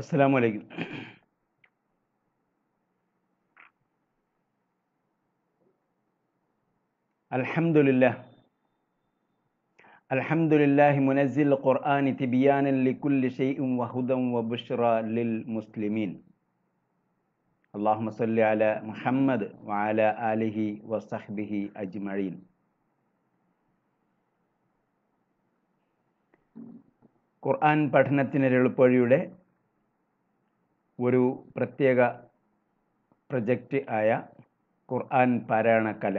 അസ്സലാമു അലൈക്കും الحمد لله الحمد لله منزل القرآن تبيانا لكل شيء وهدى وبشرى للمسلمين اللهم صل على محمد وعلى آله وصحبه أجمعين ഖുർആൻ പഠനത്തിനൊരെളുപ്പഴിയുടെ ഒരു പ്രത്യേക പ്രൊജക്റ്റ് ആയ ഖുർആൻ പാരായണ കല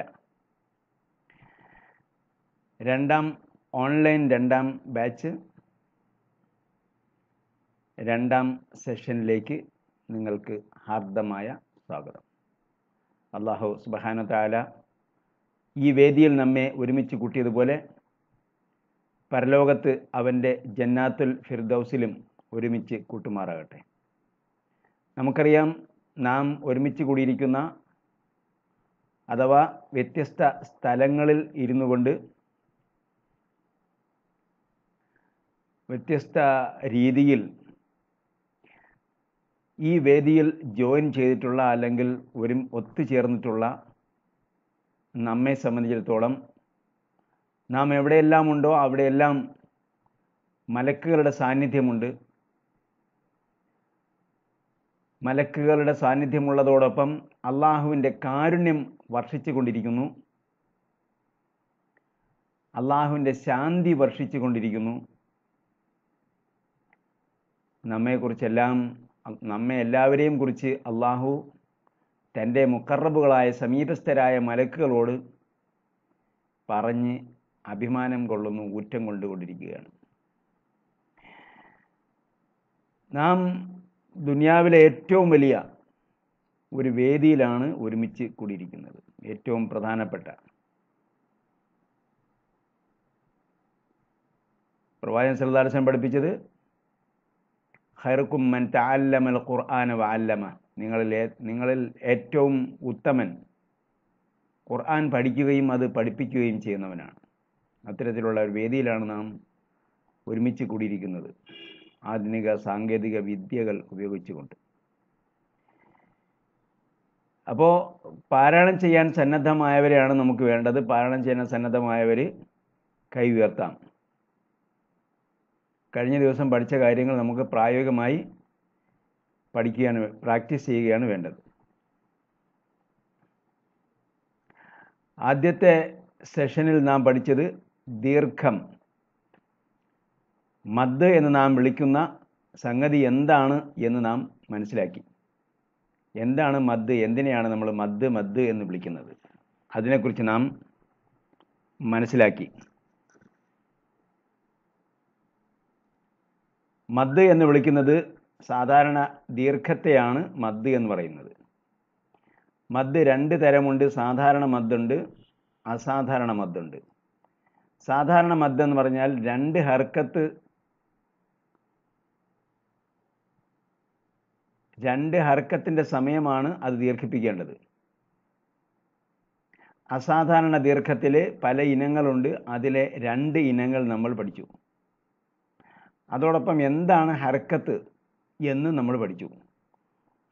രണ്ടാം ഓൺലൈൻ രണ്ടാം ബാച്ച് രണ്ടാം സെഷനിലേക്ക് നിങ്ങൾക്ക് ഹാർദമായ സ്വാഗതം അള്ളാഹു സുബഹാന താല ഈ വേദിയിൽ നമ്മെ ഒരുമിച്ച് കൂട്ടിയതുപോലെ പരലോകത്ത് അവൻ്റെ ജന്നാത്തുൽ ഫിർദൌസിലും ഒരുമിച്ച് കൂട്ടുമാറാകട്ടെ നമുക്കറിയാം നാം ഒരുമിച്ച് കൂടിയിരിക്കുന്ന അഥവാ വ്യത്യസ്ത സ്ഥലങ്ങളിൽ ഇരുന്നു കൊണ്ട് വ്യത്യസ്ത രീതിയിൽ ഈ വേദിയിൽ ജോയിൻ ചെയ്തിട്ടുള്ള അല്ലെങ്കിൽ ഒരു ഒത്തുചേർന്നിട്ടുള്ള നമ്മെ സംബന്ധിച്ചിടത്തോളം നാം എവിടെയെല്ലാം ഉണ്ടോ അവിടെയെല്ലാം മലക്കുകളുടെ സാന്നിധ്യമുണ്ട് മലക്കുകളുടെ സാന്നിധ്യമുള്ളതോടൊപ്പം അള്ളാഹുവിൻ്റെ കാരുണ്യം വർഷിച്ചു കൊണ്ടിരിക്കുന്നു അള്ളാഹുവിൻ്റെ ശാന്തി വർഷിച്ചു കൊണ്ടിരിക്കുന്നു നമ്മെക്കുറിച്ചെല്ലാം നമ്മെ എല്ലാവരെയും കുറിച്ച് അള്ളാഹു തൻ്റെ മുക്കറബുകളായ സമീപസ്ഥരായ മലക്കുകളോട് പറഞ്ഞ് അഭിമാനം കൊള്ളുന്നു ഊറ്റം കൊണ്ടുകൊണ്ടിരിക്കുകയാണ് നാം ദുനിയാവിലെ ഏറ്റവും വലിയ ഒരു വേദിയിലാണ് ഒരുമിച്ച് കൂടിയിരിക്കുന്നത് ഏറ്റവും പ്രധാനപ്പെട്ട പ്രവാചകൻ സല്ലാസ്ലം പഠിപ്പിച്ചത് ഹൈർക്കും മൻ താല്ലമൽ ഖുർആാന വല്ലമ നിങ്ങളിൽ നിങ്ങളിൽ ഏറ്റവും ഉത്തമൻ ഖുർആൻ പഠിക്കുകയും അത് പഠിപ്പിക്കുകയും ചെയ്യുന്നവനാണ് അത്തരത്തിലുള്ള ഒരു വേദിയിലാണ് നാം ഒരുമിച്ച് കൂടിയിരിക്കുന്നത് ആധുനിക സാങ്കേതിക വിദ്യകൾ ഉപയോഗിച്ചുകൊണ്ട് അപ്പോൾ പാരായണം ചെയ്യാൻ സന്നദ്ധമായവരെയാണ് നമുക്ക് വേണ്ടത് പാരായണം ചെയ്യാൻ സന്നദ്ധമായവർ കൈ ഉയർത്താം കഴിഞ്ഞ ദിവസം പഠിച്ച കാര്യങ്ങൾ നമുക്ക് പ്രായോഗികമായി പഠിക്കുകയാണ് പ്രാക്ടീസ് ചെയ്യുകയാണ് വേണ്ടത് ആദ്യത്തെ സെഷനിൽ നാം പഠിച്ചത് ദീർഘം മദ് എന്ന് നാം വിളിക്കുന്ന സംഗതി എന്താണ് എന്ന് നാം മനസ്സിലാക്കി എന്താണ് മദ് എന്തിനെയാണ് നമ്മൾ മദ് മദ് എന്ന് വിളിക്കുന്നത് അതിനെക്കുറിച്ച് നാം മനസ്സിലാക്കി മദ് എന്ന് വിളിക്കുന്നത് സാധാരണ ദീർഘത്തെയാണ് മദ് എന്ന് പറയുന്നത് മദ് രണ്ട് തരമുണ്ട് സാധാരണ മദ്ദുണ്ട് അസാധാരണ മദ്ദുണ്ട് സാധാരണ മദ്ദ് എന്ന് പറഞ്ഞാൽ രണ്ട് ഹർക്കത്ത് രണ്ട് ഹർക്കത്തിൻ്റെ സമയമാണ് അത് ദീർഘിപ്പിക്കേണ്ടത് അസാധാരണ ദീർഘത്തിൽ പല ഇനങ്ങളുണ്ട് അതിലെ രണ്ട് ഇനങ്ങൾ നമ്മൾ പഠിച്ചു അതോടൊപ്പം എന്താണ് ഹർക്കത്ത് എന്ന് നമ്മൾ പഠിച്ചു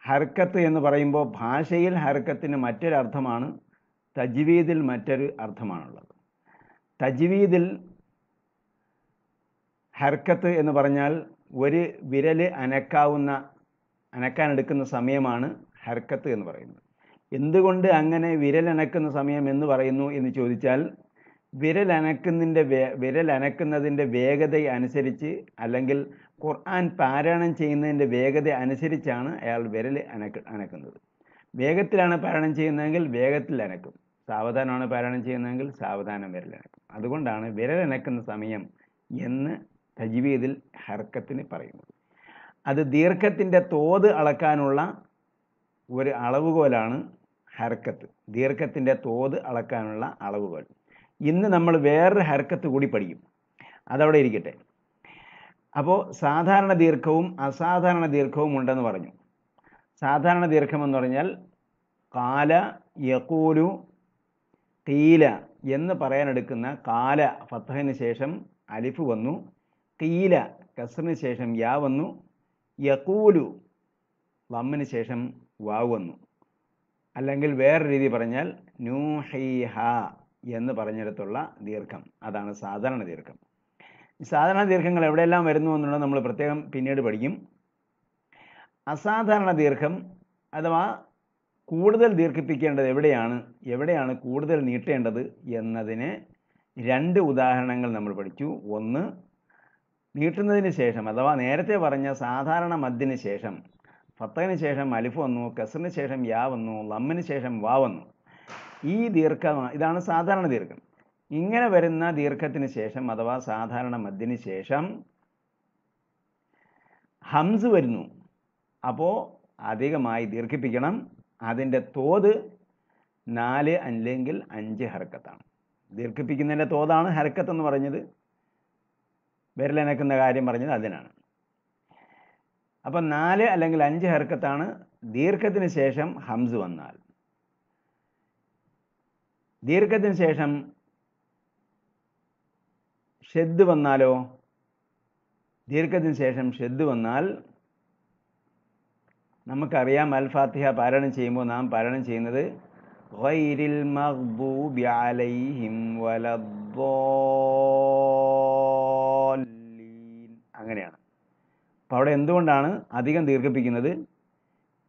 ഹർക്കത്ത് എന്ന് പറയുമ്പോൾ ഭാഷയിൽ ഹർക്കത്തിന് മറ്റൊരർത്ഥമാണ് തജ്വീദിൽ മറ്റൊരു അർത്ഥമാണുള്ളത് തജ്വീദിൽ ഹർക്കത്ത് എന്ന് പറഞ്ഞാൽ ഒരു വിരൽ അനക്കാവുന്ന അനക്കാൻ എടുക്കുന്ന സമയമാണ് ഹർക്കത്ത് എന്ന് പറയുന്നത് എന്തുകൊണ്ട് അങ്ങനെ വിരലനക്കുന്ന സമയം എന്ന് പറയുന്നു എന്ന് ചോദിച്ചാൽ വിരലനക്കുന്നതിൻ്റെ വേ വിരലനക്കുന്നതിൻ്റെ വേഗത അനുസരിച്ച് അല്ലെങ്കിൽ ഖുർആൻ പാരായണം ചെയ്യുന്നതിൻ്റെ വേഗത അനുസരിച്ചാണ് അയാൾ വിരൽ അനക്ക അനക്കുന്നത് വേഗത്തിലാണ് പാരായണം ചെയ്യുന്നതെങ്കിൽ വേഗത്തിൽ അനക്കും സാവധാനമാണ് പാരായണം ചെയ്യുന്നതെങ്കിൽ സാവധാനം വിരലനക്കും അതുകൊണ്ടാണ് വിരലനക്കുന്ന സമയം എന്ന് തജ്വീദിൽ ഹർക്കത്തിന് പറയുന്നത് അത് ദീർഘത്തിൻ്റെ തോത് അളക്കാനുള്ള ഒരു അളവുകോലാണ് ഹർക്കത്ത് ദീർഘത്തിൻ്റെ തോത് അളക്കാനുള്ള അളവുകൾ ഇന്ന് നമ്മൾ വേറൊരു ഹർക്കത്ത് കൂടി പഠിക്കും അതവിടെ ഇരിക്കട്ടെ അപ്പോൾ സാധാരണ ദീർഘവും അസാധാരണ ദീർഘവും ഉണ്ടെന്ന് പറഞ്ഞു സാധാരണ ദീർഘം എന്ന് പറഞ്ഞാൽ കാല യക്കൂലു കീല എന്ന് പറയാനെടുക്കുന്ന കാല ഫത്തഹിന് ശേഷം അലിഫ് വന്നു കീല കസറിന് ശേഷം യാ വന്നു യക്കൂലു വമ്മിന് ശേഷം വാവ് വന്നു അല്ലെങ്കിൽ വേറെ രീതി പറഞ്ഞാൽ ഹ എന്ന് പറഞ്ഞിടത്തുള്ള ദീർഘം അതാണ് സാധാരണ ദീർഘം സാധാരണ ദീർഘങ്ങൾ എവിടെയെല്ലാം വരുന്നു എന്നുള്ളത് നമ്മൾ പ്രത്യേകം പിന്നീട് പഠിക്കും അസാധാരണ ദീർഘം അഥവാ കൂടുതൽ ദീർഘിപ്പിക്കേണ്ടത് എവിടെയാണ് എവിടെയാണ് കൂടുതൽ നീട്ടേണ്ടത് എന്നതിന് രണ്ട് ഉദാഹരണങ്ങൾ നമ്മൾ പഠിച്ചു ഒന്ന് നീട്ടുന്നതിന് ശേഷം അഥവാ നേരത്തെ പറഞ്ഞ സാധാരണ മദ്ദിന് ശേഷം ഫത്തഹിന് ശേഷം അലിഫ് വന്നു കസറിന് ശേഷം യാ വന്നു ലമ്മിന് ശേഷം വാ വന്നു ഈ ദീർഘ ഇതാണ് സാധാരണ ദീർഘം ഇങ്ങനെ വരുന്ന ദീർഘത്തിന് ശേഷം അഥവാ സാധാരണ മദ്ദിന് ശേഷം ഹംസ് വരുന്നു അപ്പോൾ അധികമായി ദീർഘിപ്പിക്കണം അതിൻ്റെ തോത് നാല് അല്ലെങ്കിൽ അഞ്ച് ഹർക്കത്താണ് ദീർഘിപ്പിക്കുന്നതിൻ്റെ തോതാണ് ഹർക്കത്ത് എന്ന് പറഞ്ഞത് വിരലനക്കുന്ന കാര്യം പറഞ്ഞത് അതിനാണ് അപ്പം നാല് അല്ലെങ്കിൽ അഞ്ച് ഹെർക്കത്താണ് ദീർഘത്തിന് ശേഷം ഹംസ് വന്നാൽ ദീർഘത്തിന് ശേഷം ഷെദ് വന്നാലോ ദീർഘത്തിന് ശേഷം ഷെദ് വന്നാൽ നമുക്കറിയാം അൽ ഫാത്തിഹ പാരായണം ചെയ്യുമ്പോൾ നാം പാരായണം ചെയ്യുന്നത് غير المغضوب അലൈഹിം ولا അങ്ങനെയാണ് അപ്പോൾ അവിടെ എന്തുകൊണ്ടാണ് അധികം ദീർഘിപ്പിക്കുന്നത്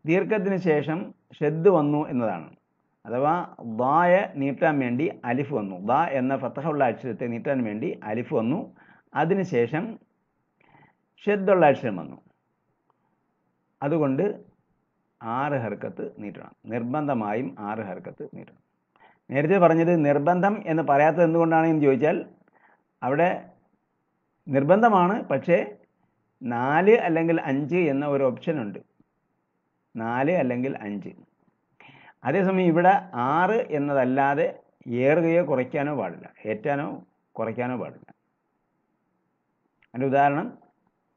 ദീർഘത്തിന് ശേഷം ഷെദ് വന്നു എന്നതാണ് അഥവാ ദായെ നീട്ടാൻ വേണ്ടി അലിഫ് വന്നു ദ എന്ന ഫത്തഹുള്ള അക്ഷരത്തെ നീട്ടാൻ വേണ്ടി അലിഫ് വന്നു അതിനുശേഷം ഷെദ്ദുള്ള അക്ഷരം വന്നു അതുകൊണ്ട് ആറ് ഹർക്കത്ത് നീട്ടണം നിർബന്ധമായും ആറ് ഹർക്കത്ത് നീട്ടണം നേരത്തെ പറഞ്ഞത് നിർബന്ധം എന്ന് പറയാത്തത് എന്തുകൊണ്ടാണ് എന്ന് ചോദിച്ചാൽ അവിടെ നിർബന്ധമാണ് പക്ഷേ നാല് അല്ലെങ്കിൽ അഞ്ച് എന്ന ഒരു ഓപ്ഷൻ ഉണ്ട് നാല് അല്ലെങ്കിൽ അഞ്ച് അതേസമയം ഇവിടെ ആറ് എന്നതല്ലാതെ ഏറുകയോ കുറയ്ക്കാനോ പാടില്ല ഏറ്റാനോ കുറയ്ക്കാനോ പാടില്ല അതിൻ്റെ ഉദാഹരണം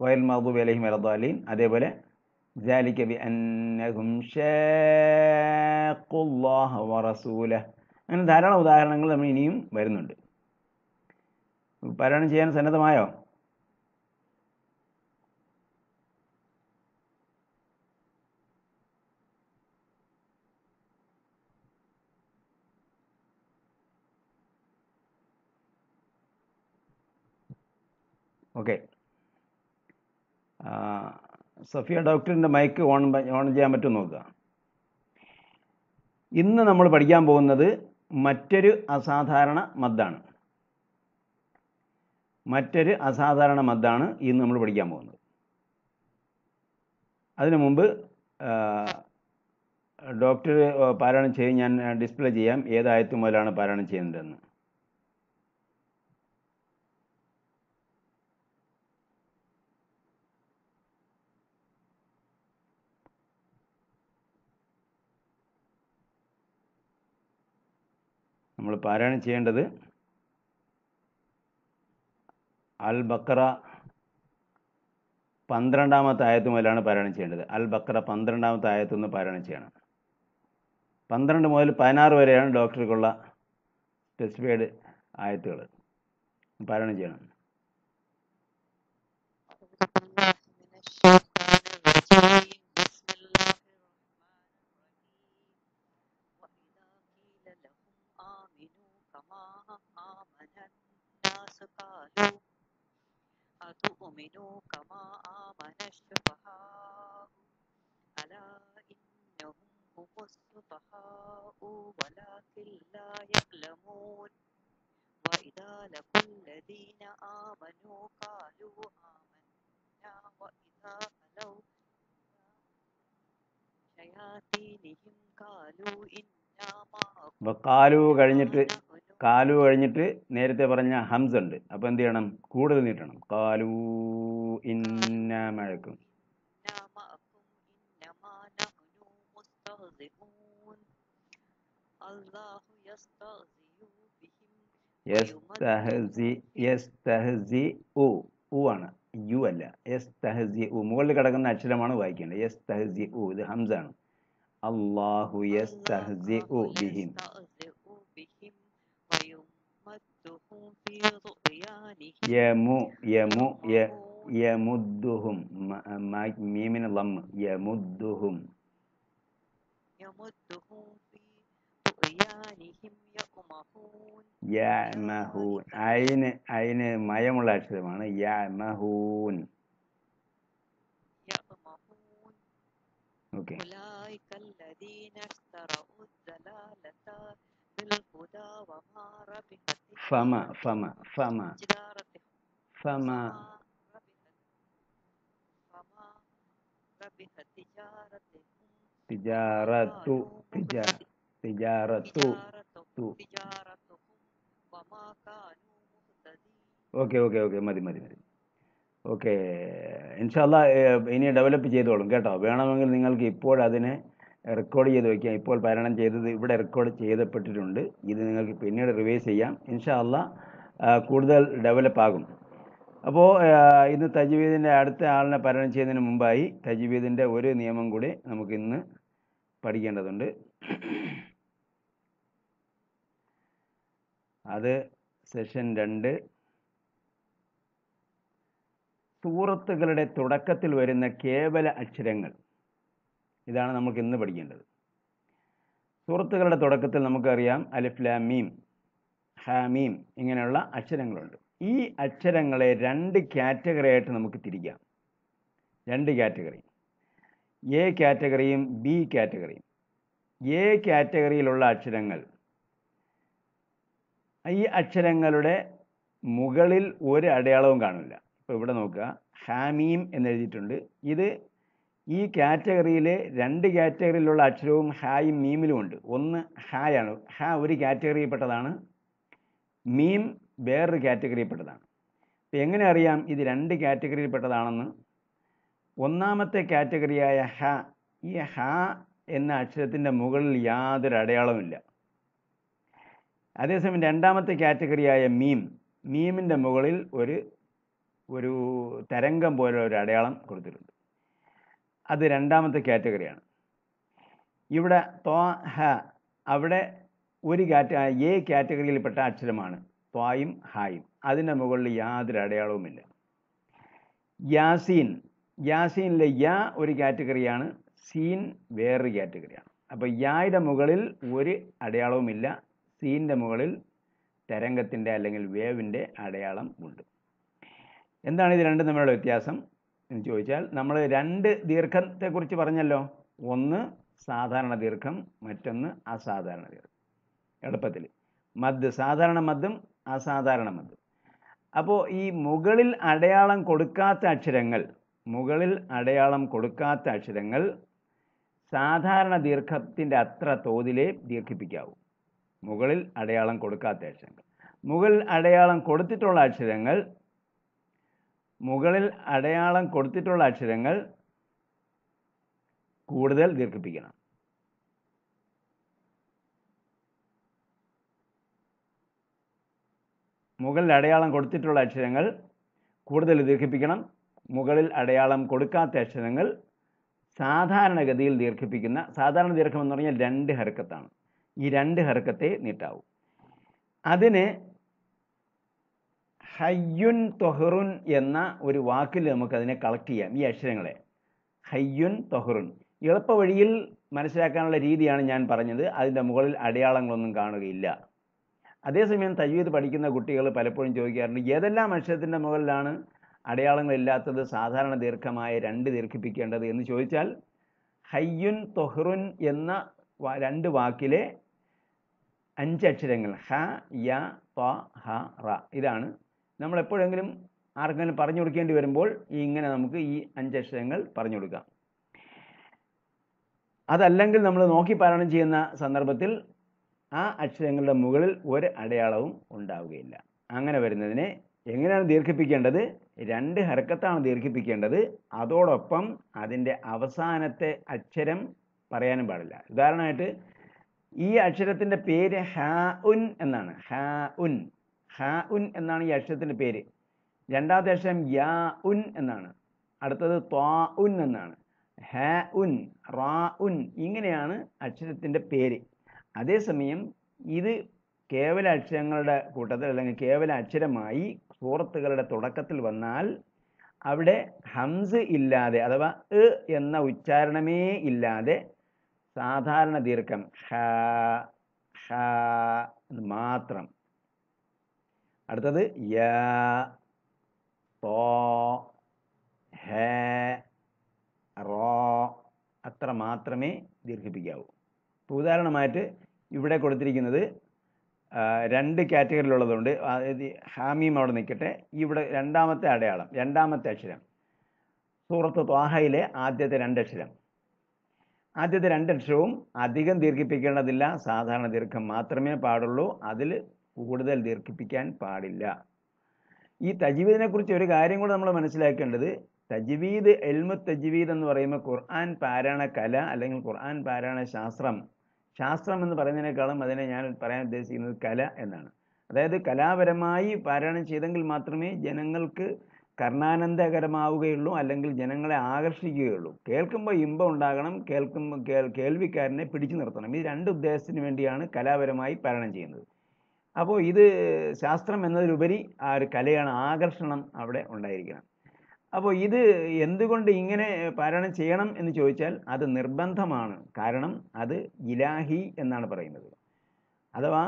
വയൽ മഹബൂബ് അലഹിം അലദ്ദാലീൻ അതേപോലെ അങ്ങനെ ധാരാളം ഉദാഹരണങ്ങൾ നമ്മൾ ഇനിയും വരുന്നുണ്ട് പാരായണം ചെയ്യാൻ സന്നദ്ധമായോ ഓക്കെ സഫിയ ഡോക്ടറിൻ്റെ മൈക്ക് ഓൺ ഓൺ ചെയ്യാൻ പറ്റും നോക്കുക ഇന്ന് നമ്മൾ പഠിക്കാൻ പോകുന്നത് മറ്റൊരു അസാധാരണ മദ്ദാണ് മറ്റൊരു അസാധാരണ മദ്ദാണ് ഇന്ന് നമ്മൾ പഠിക്കാൻ പോകുന്നത് അതിനു മുമ്പ് ഡോക്ടർ പാരായണം ചെയ്ത് ഞാൻ ഡിസ്പ്ലേ ചെയ്യാം ഏതായത് മുതലാണ് പാരായണം ചെയ്യുന്നതെന്ന് നമ്മൾ പാരായണം ചെയ്യേണ്ടത് അൽ ബക്കറ പന്ത്രണ്ടാമത്തെ ആയത്ത് മുതലാണ് പാരായണം ചെയ്യേണ്ടത് അൽ ബക്കറ പന്ത്രണ്ടാമത്തെ ആയത്തു നിന്ന് പാരായണം ചെയ്യണം പന്ത്രണ്ട് മുതൽ പതിനാറ് വരെയാണ് ഡോക്ടർക്കുള്ള സ്പെസിഫൈഡ് ആയത്തുകൾ പാരായണം ചെയ്യണം കാലു കഴിഞ്ഞിട്ട് കാലു കഴിഞ്ഞിട്ട് നേരത്തെ പറഞ്ഞ ഹംസ് ഉണ്ട് അപ്പോൾ എന്ത് ചെയ്യണം കൂടുതൽ നീട്ടണം കാലു ഉ ഉ ആണ് യു അല്ല യെസ് തഹസി ഉ മുകളിൽ കിടക്കുന്ന അക്ഷരമാണ് വായിക്കേണ്ടത് യെസ് തഹസി ഉ ഇത് ഹംസാണ് അള്ളാഹു യെസ് തഹസി ഉ ബിഹിം يا يا مو يمو يمو يمدهم ما من اللم يمدهم يمدهم في طغيانهم يأمهون يأمهون أين أين ما يمل أشتمانا يأمهون يأمهون أوكي أولئك الذين اشتروا الضلالة فما فما فما فما tijaratu tijar tijaratu tu okay okay okay മതി മതി മതി ഓക്കെ ഇൻഷാല്ല ഇനി ഡെവലപ്പ് ചെയ്തോളും കേട്ടോ വേണമെങ്കിൽ നിങ്ങൾക്ക് ഇപ്പോഴതിനെ റെക്കോർഡ് ചെയ്ത് വയ്ക്കാം ഇപ്പോൾ പാരായണം ചെയ്തത് ഇവിടെ റെക്കോർഡ് ചെയ്തപ്പെട്ടിട്ടുണ്ട് ഇത് നിങ്ങൾക്ക് പിന്നീട് റിവൈസ് ചെയ്യാം ഇൻഷാ അല്ല കൂടുതൽ ഡെവലപ്പ് ആകും അപ്പോൾ ഇന്ന് തജ്വീദിൻ്റെ അടുത്ത ആളിനെ പാരായണം ചെയ്യുന്നതിന് മുമ്പായി തജ്വീദിൻ്റെ ഒരു നിയമം കൂടി നമുക്ക് ഇന്ന് പഠിക്കേണ്ടതുണ്ട് അത് സെഷൻ രണ്ട് സൂറത്തുകളുടെ തുടക്കത്തിൽ വരുന്ന കേവല അക്ഷരങ്ങൾ ഇതാണ് നമുക്ക് ഇന്ന് പഠിക്കേണ്ടത് സുഹൃത്തുക്കളുടെ തുടക്കത്തിൽ നമുക്കറിയാം അലിഫ് മീം ഹാമീം ഇങ്ങനെയുള്ള അക്ഷരങ്ങളുണ്ട് ഈ അക്ഷരങ്ങളെ രണ്ട് കാറ്റഗറി ആയിട്ട് നമുക്ക് തിരിക്കാം രണ്ട് കാറ്റഗറി എ കാറ്റഗറിയും ബി കാറ്റഗറിയും എ കാറ്റഗറിയിലുള്ള അക്ഷരങ്ങൾ ഈ അക്ഷരങ്ങളുടെ മുകളിൽ ഒരു അടയാളവും കാണില്ല ഇപ്പോൾ ഇവിടെ നോക്കുക ഹാമീം എന്നെഴുതിയിട്ടുണ്ട് ഇത് ഈ കാറ്റഗറിയിലെ രണ്ട് കാറ്റഗറിയിലുള്ള അക്ഷരവും ഹായും ഉണ്ട് ഒന്ന് ഹായാണ് ഹാ ഒരു കാറ്റഗറിയിൽപ്പെട്ടതാണ് മീം വേറൊരു കാറ്റഗറിയിൽപ്പെട്ടതാണ് അപ്പം എങ്ങനെ അറിയാം ഇത് രണ്ട് കാറ്റഗറിയിൽപ്പെട്ടതാണെന്ന് ഒന്നാമത്തെ കാറ്റഗറിയായ ഹ ഈ ഹ എന്ന അക്ഷരത്തിൻ്റെ മുകളിൽ യാതൊരു അടയാളവുമില്ല അതേസമയം രണ്ടാമത്തെ കാറ്റഗറിയായ മീം മീമിൻ്റെ മുകളിൽ ഒരു ഒരു തരംഗം പോലെ ഒരു അടയാളം കൊടുത്തിട്ടുണ്ട് അത് രണ്ടാമത്തെ കാറ്റഗറിയാണ് ഇവിടെ ത്വാ ഹ അവിടെ ഒരു കാറ്റ എ കാറ്റഗറിയിൽപ്പെട്ട അക്ഷരമാണ് ത്വായും ഹായും അതിൻ്റെ മുകളിൽ യാതൊരു അടയാളവുമില്ല യാസീൻ യാസീനിലെ യാ ഒരു കാറ്റഗറിയാണ് സീൻ വേറൊരു കാറ്റഗറിയാണ് അപ്പോൾ യായുടെ മുകളിൽ ഒരു അടയാളവുമില്ല സീൻ്റെ മുകളിൽ തരംഗത്തിൻ്റെ അല്ലെങ്കിൽ വേവിൻ്റെ അടയാളം ഉണ്ട് എന്താണ് ഇത് രണ്ടും തമ്മിലുള്ള വ്യത്യാസം എന്ന് ചോദിച്ചാൽ നമ്മൾ രണ്ട് ദീർഘത്തെക്കുറിച്ച് പറഞ്ഞല്ലോ ഒന്ന് സാധാരണ ദീർഘം മറ്റൊന്ന് അസാധാരണ ദീർഘം എളുപ്പത്തിൽ മദ് സാധാരണ മദ്ദും അസാധാരണ മദ്ദും അപ്പോൾ ഈ മുകളിൽ അടയാളം കൊടുക്കാത്ത അക്ഷരങ്ങൾ മുകളിൽ അടയാളം കൊടുക്കാത്ത അക്ഷരങ്ങൾ സാധാരണ ദീർഘത്തിൻ്റെ അത്ര തോതിലേ ദീർഘിപ്പിക്കാവൂ മുകളിൽ അടയാളം കൊടുക്കാത്ത അക്ഷരങ്ങൾ മുകളിൽ അടയാളം കൊടുത്തിട്ടുള്ള അക്ഷരങ്ങൾ മുകളിൽ അടയാളം കൊടുത്തിട്ടുള്ള അക്ഷരങ്ങൾ കൂടുതൽ ദീർഘിപ്പിക്കണം മുകളിൽ അടയാളം കൊടുത്തിട്ടുള്ള അക്ഷരങ്ങൾ കൂടുതൽ ദീർഘിപ്പിക്കണം മുകളിൽ അടയാളം കൊടുക്കാത്ത അക്ഷരങ്ങൾ സാധാരണഗതിയിൽ ദീർഘിപ്പിക്കുന്ന സാധാരണ ദീർഘം എന്ന് പറഞ്ഞാൽ രണ്ട് ഹർക്കത്താണ് ഈ രണ്ട് ഹർക്കത്തെ നീട്ടാവും അതിന് ഹയ്യുൻ തൊഹറുൻ എന്ന ഒരു വാക്കിൽ നമുക്ക് അതിനെ കളക്ട് ചെയ്യാം ഈ അക്ഷരങ്ങളെ ഹയ്യുൻ തൊഹറുൻ എളുപ്പ വഴിയിൽ മനസ്സിലാക്കാനുള്ള രീതിയാണ് ഞാൻ പറഞ്ഞത് അതിൻ്റെ മുകളിൽ അടയാളങ്ങളൊന്നും കാണുകയില്ല അതേസമയം തജ്വീദ് പഠിക്കുന്ന കുട്ടികൾ പലപ്പോഴും ചോദിക്കാറുണ്ട് ഏതെല്ലാം അക്ഷരത്തിൻ്റെ മുകളിലാണ് അടയാളങ്ങളില്ലാത്തത് സാധാരണ ദീർഘമായ രണ്ട് ദീർഘിപ്പിക്കേണ്ടത് എന്ന് ചോദിച്ചാൽ ഹയ്യുൻ തൊഹ്റുൻ എന്ന രണ്ട് വാക്കിലെ അഞ്ച് അക്ഷരങ്ങൾ ഹ യ ത ഹ റ ഇതാണ് നമ്മൾ എപ്പോഴെങ്കിലും ആർക്കെങ്കിലും പറഞ്ഞു കൊടുക്കേണ്ടി വരുമ്പോൾ ഇങ്ങനെ നമുക്ക് ഈ അഞ്ചക്ഷരങ്ങൾ പറഞ്ഞു കൊടുക്കാം അതല്ലെങ്കിൽ നമ്മൾ നോക്കി പാരായണം ചെയ്യുന്ന സന്ദർഭത്തിൽ ആ അക്ഷരങ്ങളുടെ മുകളിൽ ഒരു അടയാളവും ഉണ്ടാവുകയില്ല അങ്ങനെ വരുന്നതിനെ എങ്ങനെയാണ് ദീർഘിപ്പിക്കേണ്ടത് രണ്ട് ഹർക്കത്താണ് ദീർഘിപ്പിക്കേണ്ടത് അതോടൊപ്പം അതിൻ്റെ അവസാനത്തെ അക്ഷരം പറയാനും പാടില്ല ഉദാഹരണമായിട്ട് ഈ അക്ഷരത്തിൻ്റെ പേര് ഹാ ഉൻ എന്നാണ് ഹാ ഉൻ ഹാ ഉൻ എന്നാണ് ഈ അക്ഷരത്തിൻ്റെ പേര് രണ്ടാമത്തെ അക്ഷരം യാ ഉൻ എന്നാണ് അടുത്തത് ത്വാ ഉൻ എന്നാണ് ഹാ ഉൻ റാ ഉൻ ഇങ്ങനെയാണ് അക്ഷരത്തിൻ്റെ പേര് അതേസമയം ഇത് കേവല അക്ഷരങ്ങളുടെ കൂട്ടത്തിൽ അല്ലെങ്കിൽ കേവല അക്ഷരമായി സൂറത്തുകളുടെ തുടക്കത്തിൽ വന്നാൽ അവിടെ ഹംസ് ഇല്ലാതെ അഥവാ എ എന്ന ഉച്ചാരണമേ ഇല്ലാതെ സാധാരണ ദീർഘം ഹ ഹ മാത്രം അടുത്തത് യ പോ ഹേ റോ അത്ര മാത്രമേ ദീർഘിപ്പിക്കാവൂ ഇപ്പോൾ ഉദാഹരണമായിട്ട് ഇവിടെ കൊടുത്തിരിക്കുന്നത് രണ്ട് കാറ്റഗറിയിലുള്ളതുകൊണ്ട് അതായത് ഹാമീം അവിടെ നിൽക്കട്ടെ ഇവിടെ രണ്ടാമത്തെ അടയാളം രണ്ടാമത്തെ അക്ഷരം സൂറത്ത് ത്വാഹയിലെ ആദ്യത്തെ രണ്ടക്ഷരം ആദ്യത്തെ രണ്ടക്ഷരവും അധികം ദീർഘിപ്പിക്കേണ്ടതില്ല സാധാരണ ദീർഘം മാത്രമേ പാടുള്ളൂ അതിൽ കൂടുതൽ ദീർഘിപ്പിക്കാൻ പാടില്ല ഈ തജ്വീദിനെ കുറിച്ച് ഒരു കാര്യം കൂടെ നമ്മൾ മനസ്സിലാക്കേണ്ടത് തജ്വീദ് എൽമു തജ്വീദ് എന്ന് പറയുമ്പോൾ ഖുർആൻ പാരായണ കല അല്ലെങ്കിൽ ഖുർആൻ പാരായണ ശാസ്ത്രം ശാസ്ത്രം എന്ന് പറയുന്നതിനേക്കാളും അതിനെ ഞാൻ പറയാൻ ഉദ്ദേശിക്കുന്നത് കല എന്നാണ് അതായത് കലാപരമായി പാരായണം ചെയ്തെങ്കിൽ മാത്രമേ ജനങ്ങൾക്ക് കർണാനന്ദകരമാവുകയുള്ളൂ അല്ലെങ്കിൽ ജനങ്ങളെ ആകർഷിക്കുകയുള്ളൂ കേൾക്കുമ്പോൾ ഇമ്പം ഉണ്ടാകണം കേൾക്കുമ്പോൾ കേൾവിക്കാരനെ പിടിച്ചു നിർത്തണം ഈ രണ്ട് ഉദ്ദേശത്തിന് വേണ്ടിയാണ് കലാപരമായി പാരായണം ചെയ്യുന്നത് അപ്പോൾ ഇത് ശാസ്ത്രം എന്നതിലുപരി ആ ഒരു കലയാണ് ആകർഷണം അവിടെ ഉണ്ടായിരിക്കണം അപ്പോൾ ഇത് എന്തുകൊണ്ട് ഇങ്ങനെ പാരായണം ചെയ്യണം എന്ന് ചോദിച്ചാൽ അത് നിർബന്ധമാണ് കാരണം അത് ഇലാഹി എന്നാണ് പറയുന്നത് അഥവാ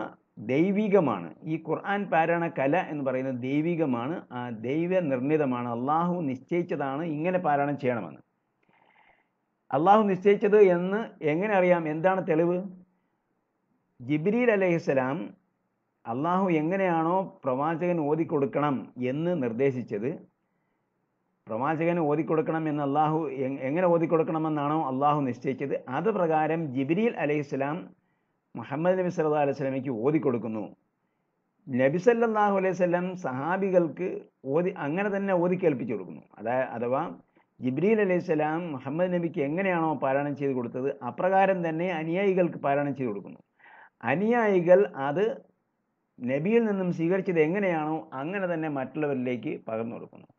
ദൈവികമാണ് ഈ ഖുർആൻ പാരായണ കല എന്ന് പറയുന്നത് ദൈവികമാണ് ആ ദൈവ നിർണിതമാണ് അള്ളാഹു നിശ്ചയിച്ചതാണ് ഇങ്ങനെ പാരായണം ചെയ്യണമെന്ന് അള്ളാഹു നിശ്ചയിച്ചത് എന്ന് എങ്ങനെ അറിയാം എന്താണ് തെളിവ് ജിബ്രീൽ അലഹിസ്സലാം അള്ളാഹു എങ്ങനെയാണോ പ്രവാചകൻ ഓതിക്കൊടുക്കണം എന്ന് നിർദ്ദേശിച്ചത് പ്രവാചകന് ഓതിക്കൊടുക്കണം എന്ന് അള്ളാഹു എങ്ങനെ ഓതിക്കൊടുക്കണമെന്നാണോ അള്ളാഹു നിശ്ചയിച്ചത് അത് പ്രകാരം ജിബിരിയിൽ അലൈഹിസ്ലാം മുഹമ്മദ് നബി സല്ലാ ഓതി ഓതിക്കൊടുക്കുന്നു നബി സല്ലാഹു അലൈവല്ലം സഹാബികൾക്ക് ഓതി അങ്ങനെ തന്നെ ഓതി കേൾപ്പിച്ചു കൊടുക്കുന്നു അതായത് അഥവാ ജിബ്രീൽ അലൈഹിസ്സലാം മുഹമ്മദ് നബിക്ക് എങ്ങനെയാണോ പാരായണം ചെയ്ത് കൊടുത്തത് അപ്രകാരം തന്നെ അനുയായികൾക്ക് പാരായണം ചെയ്ത് കൊടുക്കുന്നു അനുയായികൾ അത് നബിയിൽ നിന്നും സ്വീകരിച്ചത് എങ്ങനെയാണോ അങ്ങനെ തന്നെ മറ്റുള്ളവരിലേക്ക് പകർന്നു കൊടുക്കുന്നു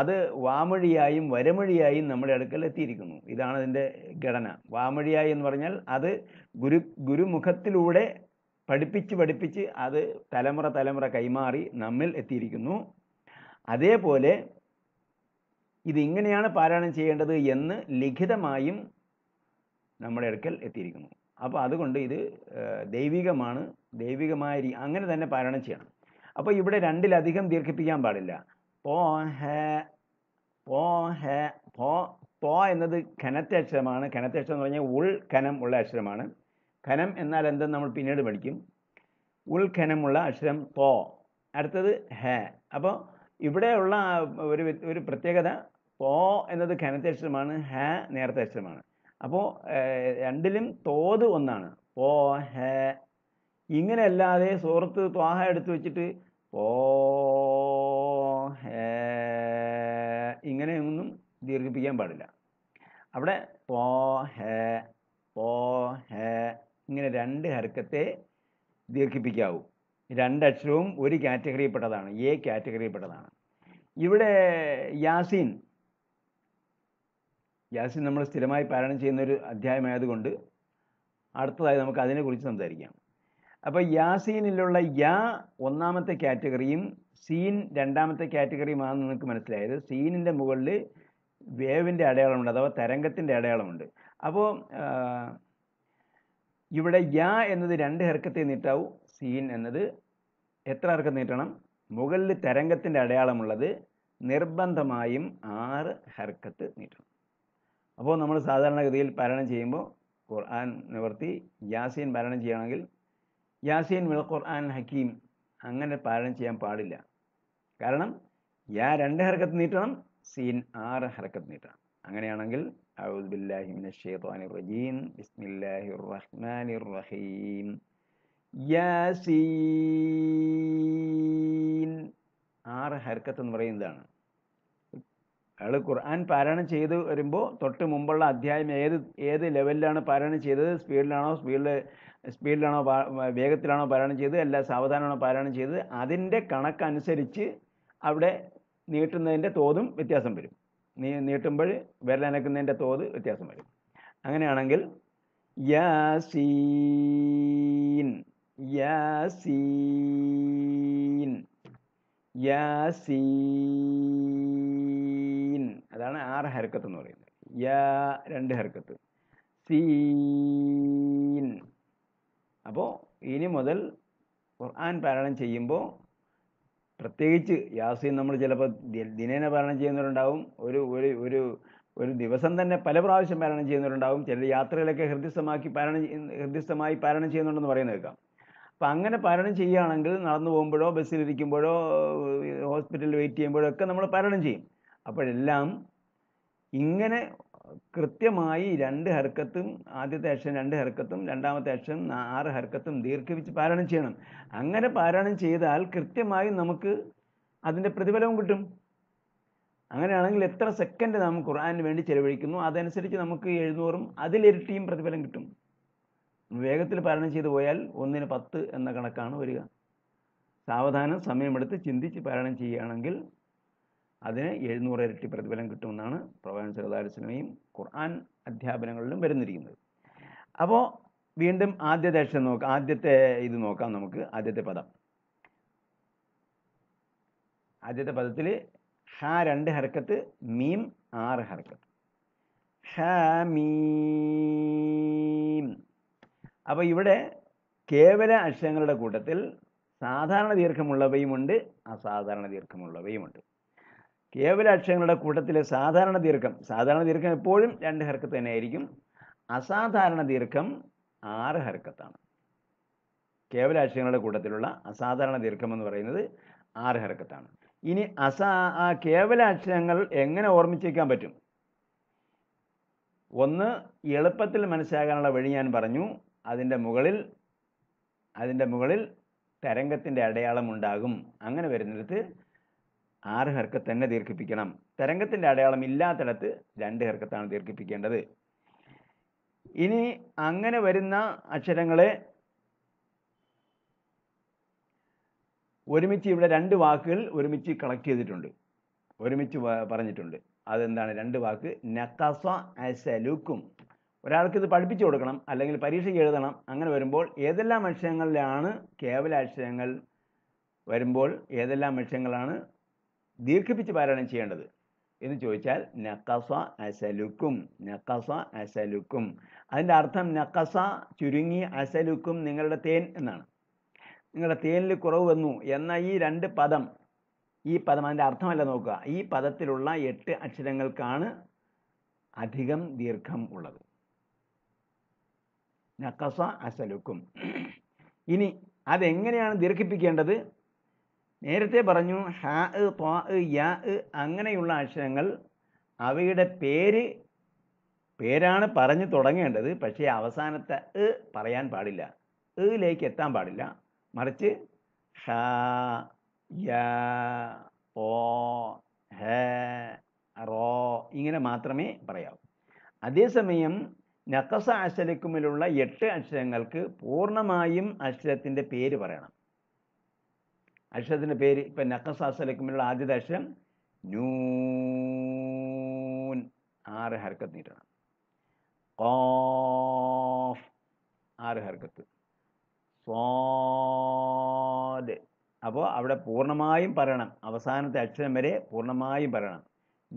അത് വാമൊഴിയായും വരമൊഴിയായും നമ്മുടെ അടുക്കൽ എത്തിയിരിക്കുന്നു ഇതാണ് അതിൻ്റെ ഘടന വാമൊഴിയായി എന്ന് പറഞ്ഞാൽ അത് ഗുരു ഗുരുമുഖത്തിലൂടെ പഠിപ്പിച്ച് പഠിപ്പിച്ച് അത് തലമുറ തലമുറ കൈമാറി നമ്മിൽ എത്തിയിരിക്കുന്നു അതേപോലെ ഇതിങ്ങനെയാണ് പാരായണം ചെയ്യേണ്ടത് എന്ന് ലിഖിതമായും നമ്മുടെ അടുക്കൽ എത്തിയിരിക്കുന്നു അപ്പോൾ അതുകൊണ്ട് ഇത് ദൈവികമാണ് ദൈവികമായ അങ്ങനെ തന്നെ പാരായണം ചെയ്യണം അപ്പോൾ ഇവിടെ രണ്ടിലധികം ദീർഘിപ്പിക്കാൻ പാടില്ല പോ ഹേ പോ ഹേ പോ പോ എന്നത് ഖനത്തെ അക്ഷരമാണ് ഖനത്തെ അക്ഷരം എന്ന് പറഞ്ഞാൽ ഉൾ ഖനം ഉള്ള അക്ഷരമാണ് ഖനം എന്നാൽ എന്തെന്ന് നമ്മൾ പിന്നീട് പഠിക്കും ഉൾ ഖനമുള്ള അക്ഷരം പോ അടുത്തത് ഹേ അപ്പോൾ ഇവിടെയുള്ള ഒരു ഒരു പ്രത്യേകത പോ എന്നത് ഖനത്തെ അക്ഷരമാണ് ഹേ നേരത്തെ അക്ഷരമാണ് അപ്പോൾ രണ്ടിലും തോത് ഒന്നാണ് പോ ഹേ ഇങ്ങനെ അല്ലാതെ സൂറത്ത് ത്വാഹ എടുത്തു വെച്ചിട്ട് പോ ഹേ ഇങ്ങനെയൊന്നും ദീർഘിപ്പിക്കാൻ പാടില്ല അവിടെ പോ ഹേ പോ ഹേ ഇങ്ങനെ രണ്ട് ഹർക്കത്തെ ദീർഘിപ്പിക്കാവൂ രണ്ടക്ഷരവും ഒരു കാറ്റഗറിയിൽപ്പെട്ടതാണ് എ കാറ്റഗറിയിൽപ്പെട്ടതാണ് ഇവിടെ യാസീൻ യാസിൻ നമ്മൾ സ്ഥിരമായി പാരായണം ചെയ്യുന്ന ഒരു അധ്യായമായതുകൊണ്ട് അടുത്തതായി നമുക്ക് അതിനെക്കുറിച്ച് സംസാരിക്കാം അപ്പോൾ യാസീനിലുള്ള യാ ഒന്നാമത്തെ കാറ്റഗറിയും സീൻ രണ്ടാമത്തെ കാറ്റഗറിയുമാണെന്ന് നിങ്ങൾക്ക് മനസ്സിലായത് സീനിൻ്റെ മുകളിൽ വേവിൻ്റെ അടയാളമുണ്ട് അഥവാ തരംഗത്തിൻ്റെ അടയാളമുണ്ട് അപ്പോൾ ഇവിടെ യാ എന്നത് രണ്ട് ഹെർക്കത്തെ നീട്ടാവും സീൻ എന്നത് എത്ര ഹർക്കം നീട്ടണം മുകളിൽ തരംഗത്തിൻ്റെ അടയാളമുള്ളത് നിർബന്ധമായും ആറ് ഹെർക്കത്ത് നീട്ടണം അപ്പോൾ നമ്മൾ സാധാരണഗതിയിൽ പാരായണം ചെയ്യുമ്പോൾ ഖുർആൻ നിവർത്തി യാസീൻ പാരായണം ചെയ്യുകയാണെങ്കിൽ യാസീൻ വിൽ ഖുർആൻ ഹക്കീം അങ്ങനെ പാരായണം ചെയ്യാൻ പാടില്ല കാരണം യാ രണ്ട് ഹർക്കത്ത് നീട്ടണം സീൻ ആറ് ഹർക്കത്ത് നീട്ടണം അങ്ങനെയാണെങ്കിൽ യാസീൻ ആറ് ഹർക്കത്ത് എന്ന് പറയുന്നതാണ് അയാൾ ഖുർആൻ പാരായണം ചെയ്ത് വരുമ്പോൾ തൊട്ട് മുമ്പുള്ള അധ്യായം ഏത് ഏത് ലെവലിലാണ് പാരായണം ചെയ്തത് സ്പീഡിലാണോ സ്പീഡിൽ സ്പീഡിലാണോ വേഗത്തിലാണോ പാരായണം ചെയ്തത് അല്ല സാവധാനമാണോ പാരായണം ചെയ്തത് അതിൻ്റെ കണക്കനുസരിച്ച് അവിടെ നീട്ടുന്നതിൻ്റെ തോതും വ്യത്യാസം വരും നീ നീട്ടുമ്പോൾ വിരലനക്കുന്നതിൻ്റെ തോത് വ്യത്യാസം വരും അങ്ങനെയാണെങ്കിൽ യാസീൻ യാസീൻ യാസീൻ അതാണ് ആറ് ഹരക്കത്ത് എന്ന് പറയുന്നത് യാ രണ്ട് ഹരക്കത്ത് സീൻ അപ്പോൾ ഇനി മുതൽ ഖുർആൻ പാരായണം ചെയ്യുമ്പോൾ പ്രത്യേകിച്ച് യാസീൻ നമ്മൾ ചിലപ്പോൾ ദിനേന പാരായണം ചെയ്യുന്നവരുണ്ടാവും ഒരു ഒരു ഒരു ഒരു ദിവസം തന്നെ പല പ്രാവശ്യം പാരായണം ചെയ്യുന്നവരുണ്ടാവും ചില യാത്രകളൊക്കെ ഹൃദ്യസ്ഥമാക്കി പാരായണം ഹൃദ്യസ്ഥമായി പാരായണം ചെയ്യുന്നുണ്ടെന്ന് പറയുന്നത് കേൾക്കാം അപ്പം അങ്ങനെ പാരായണം ചെയ്യുകയാണെങ്കിൽ നടന്നു പോകുമ്പോഴോ ബസ്സിലിരിക്കുമ്പോഴോ ഹോസ്പിറ്റലിൽ വെയിറ്റ് ചെയ്യുമ്പോഴോ ഒക്കെ നമ്മൾ പാരായണം ചെയ്യും അപ്പോഴെല്ലാം ഇങ്ങനെ കൃത്യമായി രണ്ട് ഹർക്കത്തും ആദ്യത്തെ അക്ഷരം രണ്ട് ഹർക്കത്തും രണ്ടാമത്തെ അക്ഷരം ആറ് ഹർക്കത്തും ദീർഘിപ്പിച്ച് പാരായണം ചെയ്യണം അങ്ങനെ പാരായണം ചെയ്താൽ കൃത്യമായി നമുക്ക് അതിൻ്റെ പ്രതിഫലവും കിട്ടും അങ്ങനെയാണെങ്കിൽ എത്ര സെക്കൻഡ് നാം ഖുർആാനിന് വേണ്ടി ചെലവഴിക്കുന്നു അതനുസരിച്ച് നമുക്ക് എഴുന്നൂറും അതിലിരട്ടിയും പ്രതിഫലം കിട്ടും വേഗത്തിൽ പാരായണം ചെയ്തു പോയാൽ ഒന്നിന് പത്ത് എന്ന കണക്കാണ് വരിക സാവധാനം സമയമെടുത്ത് ചിന്തിച്ച് പാരായണം ചെയ്യുകയാണെങ്കിൽ അതിന് എഴുന്നൂറ് ഇരട്ടി പ്രതിഫലം കിട്ടുമെന്നാണ് പ്രവാൻ ചെറുതാരിസിനെയും ഖുർആൻ അധ്യാപനങ്ങളിലും വരുന്നിരിക്കുന്നത് അപ്പോൾ വീണ്ടും ആദ്യ ദേശം നോക്കാം ആദ്യത്തെ ഇത് നോക്കാം നമുക്ക് ആദ്യത്തെ പദം ആദ്യത്തെ പദത്തിൽ ഷ രണ്ട് ഹർക്കത്ത് മീം ആറ് ഹർക്കത്ത് ഹ മീം അപ്പോൾ ഇവിടെ കേവല അക്ഷരങ്ങളുടെ കൂട്ടത്തിൽ സാധാരണ ദീർഘമുള്ളവയുമുണ്ട് അസാധാരണ ദീർഘമുള്ളവയുമുണ്ട് കേവല അക്ഷരങ്ങളുടെ കൂട്ടത്തിലെ സാധാരണ ദീർഘം സാധാരണ ദീർഘം എപ്പോഴും രണ്ട് ഹർക്കത്ത് തന്നെയായിരിക്കും അസാധാരണ ദീർഘം ആറ് ഹർക്കത്താണ് കേവല അക്ഷരങ്ങളുടെ കൂട്ടത്തിലുള്ള അസാധാരണ ദീർഘം എന്ന് പറയുന്നത് ആറ് ഹർക്കത്താണ് ഇനി അസാ കേവല അക്ഷരങ്ങൾ എങ്ങനെ ഓർമ്മിച്ചേക്കാൻ പറ്റും ഒന്ന് എളുപ്പത്തിൽ മനസ്സിലാകാനുള്ള വഴി ഞാൻ പറഞ്ഞു അതിൻ്റെ മുകളിൽ അതിൻ്റെ മുകളിൽ തരംഗത്തിൻ്റെ അടയാളം ഉണ്ടാകും അങ്ങനെ വരുന്നിടത്ത് ആറ് ഹെർക്കത്ത് തന്നെ ദീർഘിപ്പിക്കണം തരംഗത്തിൻ്റെ അടയാളം ഇല്ലാത്തിടത്ത് രണ്ട് ഹെർക്കത്താണ് ദീർഘിപ്പിക്കേണ്ടത് ഇനി അങ്ങനെ വരുന്ന അക്ഷരങ്ങളെ ഒരുമിച്ച് ഇവിടെ രണ്ട് വാക്കുകൾ ഒരുമിച്ച് കളക്ട് ചെയ്തിട്ടുണ്ട് ഒരുമിച്ച് പറഞ്ഞിട്ടുണ്ട് അതെന്താണ് രണ്ട് വാക്ക് നക്കസ അസലുക്കും ഒരാൾക്ക് ഇത് പഠിപ്പിച്ചു കൊടുക്കണം അല്ലെങ്കിൽ പരീക്ഷയ്ക്ക് എഴുതണം അങ്ങനെ വരുമ്പോൾ ഏതെല്ലാം അക്ഷരങ്ങളിലാണ് കേവല അക്ഷരങ്ങൾ വരുമ്പോൾ ഏതെല്ലാം അക്ഷരങ്ങളാണ് ദീർഘിപ്പിച്ച് പാരായണം ചെയ്യേണ്ടത് എന്ന് ചോദിച്ചാൽ നക്കസ അസലുക്കും നക്കസ അസലുക്കും അതിൻ്റെ അർത്ഥം നക്കസ ചുരുങ്ങി അസലുക്കും നിങ്ങളുടെ തേൻ എന്നാണ് നിങ്ങളുടെ തേനിൽ കുറവ് വന്നു എന്ന ഈ രണ്ട് പദം ഈ പദം അതിൻ്റെ അർത്ഥമല്ല നോക്കുക ഈ പദത്തിലുള്ള എട്ട് അക്ഷരങ്ങൾക്കാണ് അധികം ദീർഘം ഉള്ളത് നക്കസ അസലുക്കും ഇനി അതെങ്ങനെയാണ് ദീർഘിപ്പിക്കേണ്ടത് നേരത്തെ പറഞ്ഞു ഹാ ത്വാ യാ അങ്ങനെയുള്ള അക്ഷരങ്ങൾ അവയുടെ പേര് പേരാണ് പറഞ്ഞു തുടങ്ങേണ്ടത് പക്ഷേ അവസാനത്തെ എ പറയാൻ പാടില്ല എയിലേക്ക് എത്താൻ പാടില്ല മറിച്ച് ഹ യ ഓ ഹ റോ ഇങ്ങനെ മാത്രമേ പറയാവൂ അതേസമയം നക്കസ അക്ഷരക്കുമിലുള്ള എട്ട് അക്ഷരങ്ങൾക്ക് പൂർണ്ണമായും അക്ഷരത്തിൻ്റെ പേര് പറയണം അക്ഷരത്തിൻ്റെ പേര് ഇപ്പം നക്കസാസലക്കുമ്പിനുള്ള ആദ്യത്തെ അക്ഷരം നൂൻ ആറ് ഹർക്കത്ത് നീട്ടണം കോഫ് ആറ് ഹർക്കത്ത് സ്വാദ് അപ്പോൾ അവിടെ പൂർണ്ണമായും പറയണം അവസാനത്തെ അക്ഷരം വരെ പൂർണ്ണമായും പറയണം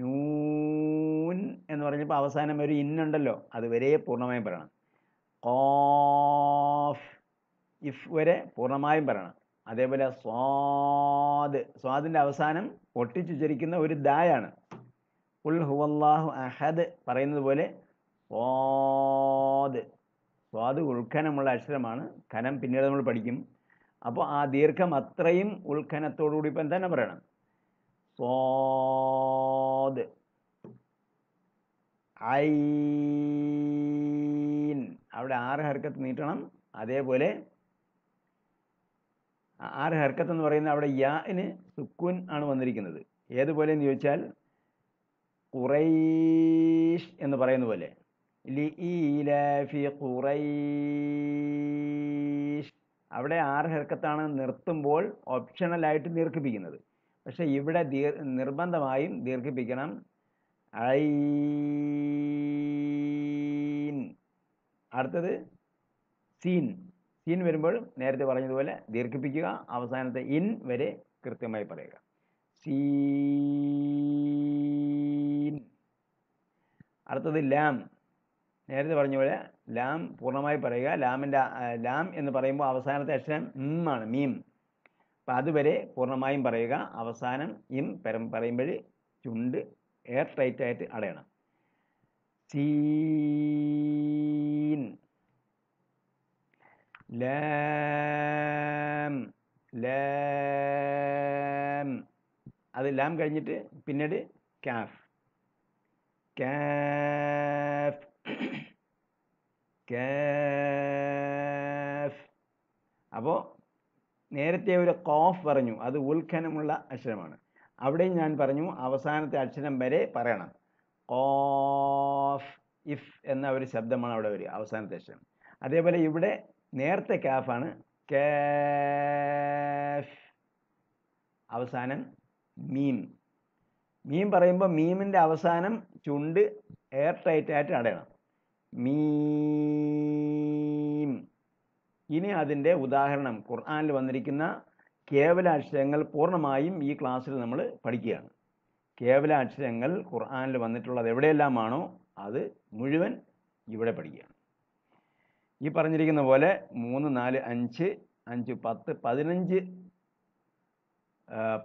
നൂൻ എന്ന് പറഞ്ഞപ്പോൾ അവസാനം ഒരു ഇന്നുണ്ടല്ലോ അതുവരെ പൂർണ്ണമായും പറയണം കോഫ് ഇഫ് വരെ പൂർണ്ണമായും പറയണം അതേപോലെ സ്വാദ് സ്വാദിൻ്റെ അവസാനം പൊട്ടിച്ചുച്ചരിക്കുന്ന ഒരു ദായാണ് ഉൽ ഹുവല്ലാഹു അഹദ് പറയുന്നത് പോലെ സ്വാദ് സ്വാദ് ഉൾഖനമുള്ള അക്ഷരമാണ് ഖനം പിന്നീട് നമ്മൾ പഠിക്കും അപ്പോൾ ആ ദീർഘം അത്രയും ഉൾഖനത്തോടുകൂടി ഇപ്പം തന്നെ പറയണം സ്വാദ് ഐൻ അവിടെ ആറ് ഹർക്കത്ത് നീട്ടണം അതേപോലെ ആറ് ഹർക്കത്ത് എന്ന് പറയുന്നത് അവിടെ യാന് സുക്കൂൻ ആണ് വന്നിരിക്കുന്നത് ഏതുപോലെ എന്ന് ചോദിച്ചാൽ ഖുറൈഷ് എന്ന് പറയുന്ന പോലെ ഖുറൈഷ് അവിടെ ആറ് ഹർക്കത്താണ് നിർത്തുമ്പോൾ ഓപ്ഷണലായിട്ട് ദീർഘിപ്പിക്കുന്നത് പക്ഷേ ഇവിടെ ദീർ നിർബന്ധമായും ദീർഘിപ്പിക്കണം ഐ അടുത്തത് സീൻ ഇൻ വരുമ്പോൾ നേരത്തെ പറഞ്ഞതുപോലെ ദീർഘിപ്പിക്കുക അവസാനത്തെ ഇൻ വരെ കൃത്യമായി പറയുക സീൻ അടുത്തത് ലാം നേരത്തെ പറഞ്ഞ പോലെ ലാം പൂർണ്ണമായി പറയുക ലാമിൻ്റെ ലാം എന്ന് പറയുമ്പോൾ അവസാനത്തെ അക്ഷരം ആണ് മീം അപ്പം അതുവരെ പൂർണ്ണമായും പറയുക അവസാനം ഇം പരം പറയുമ്പോൾ ചുണ്ട് എയർ ടൈറ്റായിട്ട് അടയണം സീ ലാം ലാം അത് ലാം കഴിഞ്ഞിട്ട് പിന്നീട് കാഫ് കാഫ് കാഫ് അപ്പോൾ നേരത്തെ ഒരു കോഫ് പറഞ്ഞു അത് ഉൽഖനമുള്ള അക്ഷരമാണ് അവിടെയും ഞാൻ പറഞ്ഞു അവസാനത്തെ അക്ഷരം വരെ പറയണം കോഫ് ഇഫ് എന്ന ഒരു ശബ്ദമാണ് അവിടെ വരിക അവസാനത്തെ അക്ഷരം അതേപോലെ ഇവിടെ നേരത്തെ കാഫാണ് കാഫ് അവസാനം മീം മീം പറയുമ്പോൾ മീമിൻ്റെ അവസാനം ചുണ്ട് എയർ ടൈറ്റ് ആയിട്ട് അടയണം മീം ഇനി അതിൻ്റെ ഉദാഹരണം ഖുർആാനിൽ വന്നിരിക്കുന്ന കേവലാക്ഷരങ്ങൾ പൂർണ്ണമായും ഈ ക്ലാസ്സിൽ നമ്മൾ പഠിക്കുകയാണ് കേവലാക്ഷരങ്ങൾ ഖുർആാനിൽ വന്നിട്ടുള്ളത് എവിടെയെല്ലാമാണോ അത് മുഴുവൻ ഇവിടെ പഠിക്കുകയാണ് ഈ പറഞ്ഞിരിക്കുന്ന പോലെ മൂന്ന് നാല് അഞ്ച് അഞ്ച് പത്ത് പതിനഞ്ച്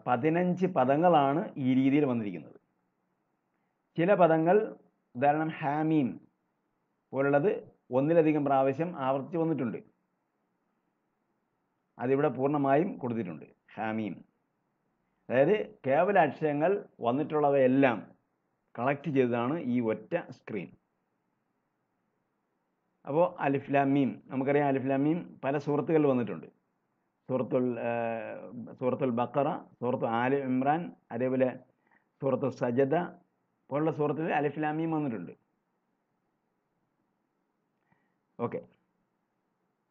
പതിനഞ്ച് പദങ്ങളാണ് ഈ രീതിയിൽ വന്നിരിക്കുന്നത് ചില പദങ്ങൾ ഉദാഹരണം ഹാമീൻ പോലുള്ളത് ഒന്നിലധികം പ്രാവശ്യം ആവർത്തിച്ച് വന്നിട്ടുണ്ട് അതിവിടെ പൂർണ്ണമായും കൊടുത്തിട്ടുണ്ട് ഹാമീൻ അതായത് കേവല അക്ഷരങ്ങൾ വന്നിട്ടുള്ളവയെല്ലാം കളക്ട് ചെയ്തതാണ് ഈ ഒറ്റ സ്ക്രീൻ അപ്പോൾ അലിഫ്ലാമീം നമുക്കറിയാം അലിഫ്ലാമീം പല സൂറത്തുകളിൽ വന്നിട്ടുണ്ട് സൂറത്തുൽ സൂറത്തുൽ ബക്കറ സൂറത്തു ആല് ഇമ്രാൻ അതേപോലെ സൂറത്തു സജദ പോലുള്ള സൂറത്തിൽ അലിഫ്ലാമീം വന്നിട്ടുണ്ട് ഓക്കെ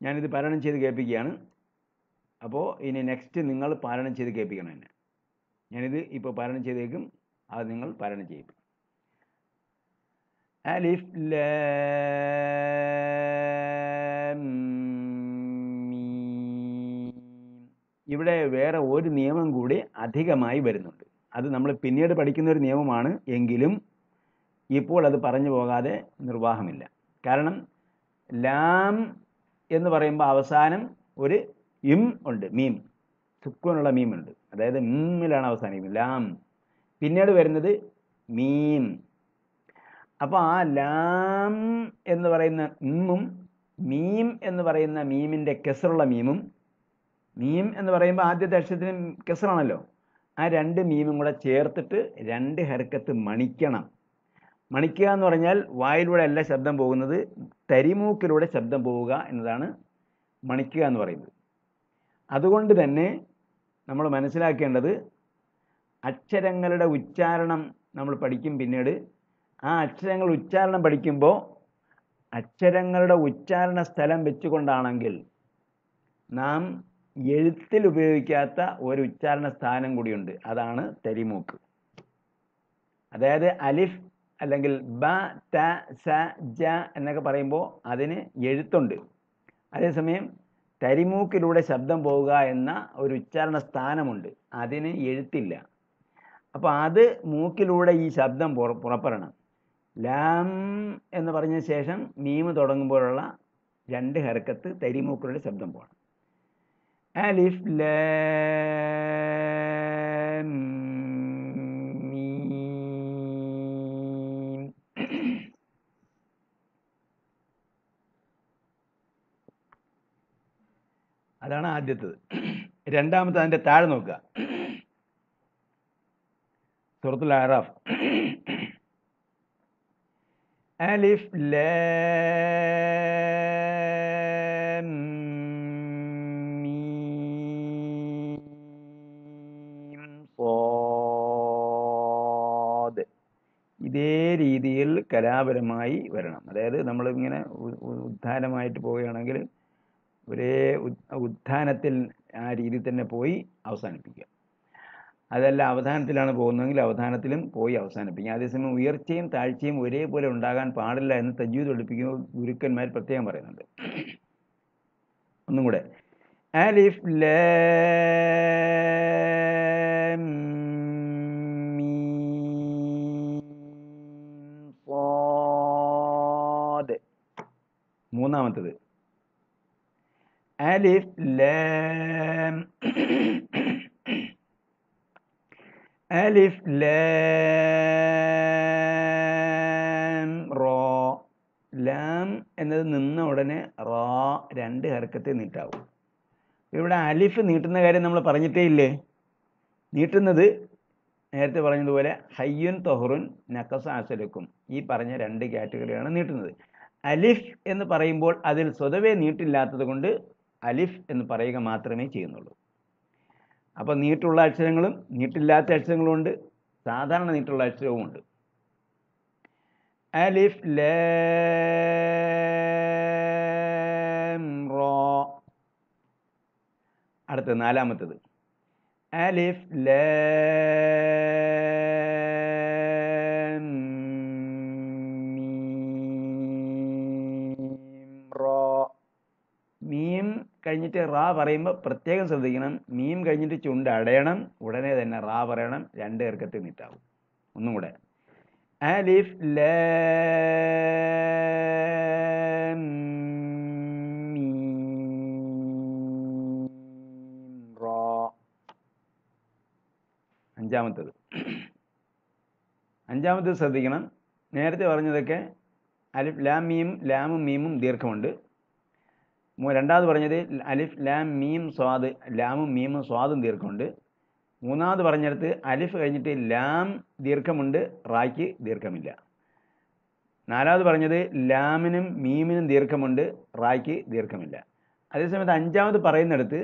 ഞാനിത് പാരായണം ചെയ്ത് കേൾപ്പിക്കുകയാണ് അപ്പോൾ ഇനി നെക്സ്റ്റ് നിങ്ങൾ പാരായണം ചെയ്ത് കേൾപ്പിക്കണം എന്നെ ഞാനിത് ഇപ്പോൾ പാരായണം ചെയ്തേക്കും അത് നിങ്ങൾ പാരായണം ചെയ്യിപ്പിക്കും ألف لام ഇവിടെ വേറെ ഒരു നിയമം കൂടി അധികമായി വരുന്നുണ്ട് അത് നമ്മൾ പിന്നീട് പഠിക്കുന്ന ഒരു നിയമമാണ് എങ്കിലും ഇപ്പോൾ അത് പറഞ്ഞു പോകാതെ നിർവാഹമില്ല കാരണം ലാം എന്ന് പറയുമ്പോൾ അവസാനം ഒരു ഇം ഉണ്ട് മീം മീം മീമുണ്ട് അതായത് മീമിലാണ് അവസാനിക്കുന്നത് ലാം പിന്നീട് വരുന്നത് മീം അപ്പോൾ ആ ലാം എന്ന് പറയുന്ന ഉമ്മും മീം എന്ന് പറയുന്ന മീമിൻ്റെ കെസറുള്ള മീമും മീം എന്ന് പറയുമ്പോൾ ആദ്യത്തെ അക്ഷരത്തിന് കെസറാണല്ലോ ആ രണ്ട് മീമും കൂടെ ചേർത്തിട്ട് രണ്ട് ഹരക്കത്ത് മണിക്കണം മണിക്കുക എന്ന് പറഞ്ഞാൽ വായിലൂടെ അല്ല ശബ്ദം പോകുന്നത് തരിമൂക്കിലൂടെ ശബ്ദം പോവുക എന്നതാണ് മണിക്കുക എന്ന് പറയുന്നത് അതുകൊണ്ട് തന്നെ നമ്മൾ മനസ്സിലാക്കേണ്ടത് അക്ഷരങ്ങളുടെ ഉച്ചാരണം നമ്മൾ പഠിക്കും പിന്നീട് ആ അക്ഷരങ്ങൾ ഉച്ചാരണം പഠിക്കുമ്പോൾ അക്ഷരങ്ങളുടെ ഉച്ചാരണ സ്ഥലം വെച്ചുകൊണ്ടാണെങ്കിൽ നാം എഴുത്തിൽ ഉപയോഗിക്കാത്ത ഒരു ഉച്ചാരണ സ്ഥാനം കൂടിയുണ്ട് അതാണ് തെരിമൂക്ക് അതായത് അലിഫ് അല്ലെങ്കിൽ ബ ത സ ജ എന്നൊക്കെ പറയുമ്പോൾ അതിന് എഴുത്തുണ്ട് അതേസമയം തരിമൂക്കിലൂടെ ശബ്ദം പോവുക എന്ന ഒരു ഉച്ചാരണ സ്ഥാനമുണ്ട് അതിന് എഴുത്തില്ല അപ്പോൾ അത് മൂക്കിലൂടെ ഈ ശബ്ദം പുറപ്പെടണം ലാം എന്ന് പറഞ്ഞ ശേഷം മീമ് തുടങ്ങുമ്പോഴുള്ള രണ്ട് ഹരക്കത്ത് തരിമൂക്കളുടെ ശബ്ദം പോകണം അലിഫ് അതാണ് ആദ്യത്തത് രണ്ടാമത്തെ അതിൻ്റെ താഴെ നോക്കുക സുഹൃത്തുൽ ആറാഫ് ألف لام മീം സാദ് ഇതേ രീതിയിൽ കലാപരമായി വരണം അതായത് നമ്മൾ ഇങ്ങനെ ഉദ്ധാനമായിട്ട് പോവുകയാണെങ്കിൽ ഒരേ ഉദ്ധാനത്തിൽ ആ രീതിയിൽ തന്നെ പോയി അവസാനിപ്പിക്കുക അതല്ല അവധാനത്തിലാണ് പോകുന്നതെങ്കിൽ അവധാനത്തിലും പോയി അവസാനിപ്പിക്കും അതേസമയം ഉയർച്ചയും താഴ്ചയും ഒരേപോലെ ഉണ്ടാകാൻ പാടില്ല എന്ന് തജ്വീദ് ഒളിപ്പിക്കുമ്പോൾ ഗുരുക്കന്മാർ പ്രത്യേകം പറയുന്നുണ്ട് ഒന്നും കൂടെ ആലിഫ് മൂന്നാമത്തത് ആലിഫ് ലാം ألف ലാം റോ ലാം എന്നത് നിന്ന ഉടനെ റാ രണ്ട് ഹർക്കത്തെ നീട്ടാവും ഇവിടെ അലിഫ് നീട്ടുന്ന കാര്യം നമ്മൾ പറഞ്ഞിട്ടേ ഇല്ലേ നീട്ടുന്നത് നേരത്തെ പറഞ്ഞതുപോലെ ഹയ്യുൻ തൊഹറുൻ നക്കസ അസലക്കും ഈ പറഞ്ഞ രണ്ട് കാറ്റഗറിയാണ് നീട്ടുന്നത് അലിഫ് എന്ന് പറയുമ്പോൾ അതിൽ സ്വതവേ നീട്ടില്ലാത്തത് കൊണ്ട് അലിഫ് എന്ന് പറയുക മാത്രമേ ചെയ്യുന്നുള്ളൂ അപ്പോൾ നീട്ടുള്ള അക്ഷരങ്ങളും നീട്ടില്ലാത്ത ഉണ്ട് സാധാരണ നീട്ടുള്ള ഉണ്ട് അലിഫ് ലോ അടുത്ത നാലാമത്തത് അലിഫ് ലേ കഴിഞ്ഞിട്ട് റാ പറയുമ്പോൾ പ്രത്യേകം ശ്രദ്ധിക്കണം മീം കഴിഞ്ഞിട്ട് ചുണ്ട് അടയണം ഉടനെ തന്നെ റാ പറയണം രണ്ട് ഇറക്കത്തിൽ നിറ്റാവും ഒന്നും കൂടെ അലിഫ് അഞ്ചാമത്തത് അഞ്ചാമത്തത് ശ്രദ്ധിക്കണം നേരത്തെ പറഞ്ഞതൊക്കെ അലിഫ് ലാം മീം ലാമും മീമും ദീർഘമുണ്ട് രണ്ടാമത് പറഞ്ഞത് അലിഫ് ലാം മീം സ്വാദ് ലാമും മീമും സ്വാദും ദീർഘമുണ്ട് മൂന്നാമത് പറഞ്ഞിടത്ത് അലിഫ് കഴിഞ്ഞിട്ട് ലാം ദീർഘമുണ്ട് റായ്ക്ക് ദീർഘമില്ല നാലാമത് പറഞ്ഞത് ലാമിനും മീമിനും ദീർഘമുണ്ട് റായ്ക്ക് ദീർഘമില്ല അതേസമയത്ത് അഞ്ചാമത് പറയുന്നിടത്ത്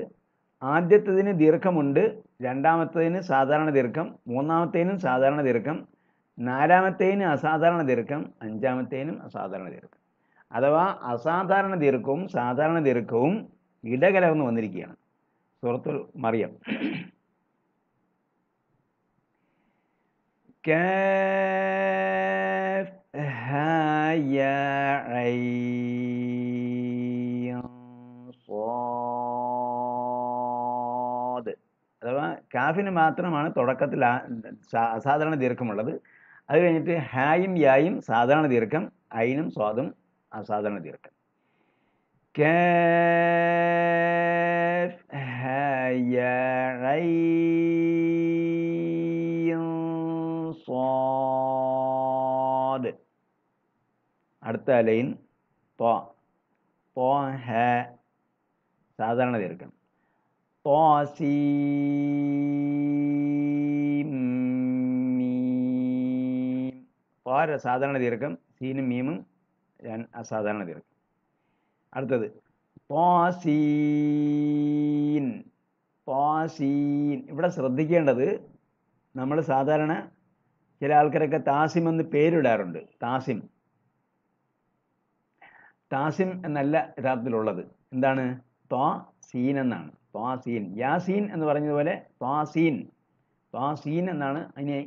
ആദ്യത്തതിന് ദീർഘമുണ്ട് രണ്ടാമത്തതിന് സാധാരണ ദീർഘം മൂന്നാമത്തേനും സാധാരണ ദീർഘം നാലാമത്തേനും അസാധാരണ ദീർഘം അഞ്ചാമത്തേനും അസാധാരണ ദീർഘം അഥവാ അസാധാരണ ദീർഘവും സാധാരണ ദീർഘവും ഇടകലർന്ന് വന്നിരിക്കുകയാണ് സുഹൃത്തു മറിയം അഥവാ കാഫിന് മാത്രമാണ് തുടക്കത്തിൽ അസാധാരണ ദീർഘമുള്ളത് അത് കഴിഞ്ഞിട്ട് ഹായും യായും സാധാരണ ദീർഘം ഐനും സ്വാദും സാധാരണ തീരട്ടെ كاف هيا عين صاد അടുത്ത ലൈൻ തോ തോ ഹ സാധാരണ തീർക്കണം തോ സീ സാധാരണ തീർക്കം സീനും മീമും ഞാൻ അസാധാരണ ചേർക്കും അടുത്തത് പാസീൻ പാസീൻ ഇവിടെ ശ്രദ്ധിക്കേണ്ടത് നമ്മൾ സാധാരണ ചില ആൾക്കാരൊക്കെ താസിം എന്ന് പേരിടാറുണ്ട് താസിം താസിം എന്നല്ല യഥാർത്ഥത്തിലുള്ളത് എന്താണ് ത്വാ സീൻ എന്നാണ് ത്വാ സീൻ യാസീൻ എന്ന് പറഞ്ഞതുപോലെ ത്വാ സീൻ ത്വാ സീൻ എന്നാണ് അതിനെ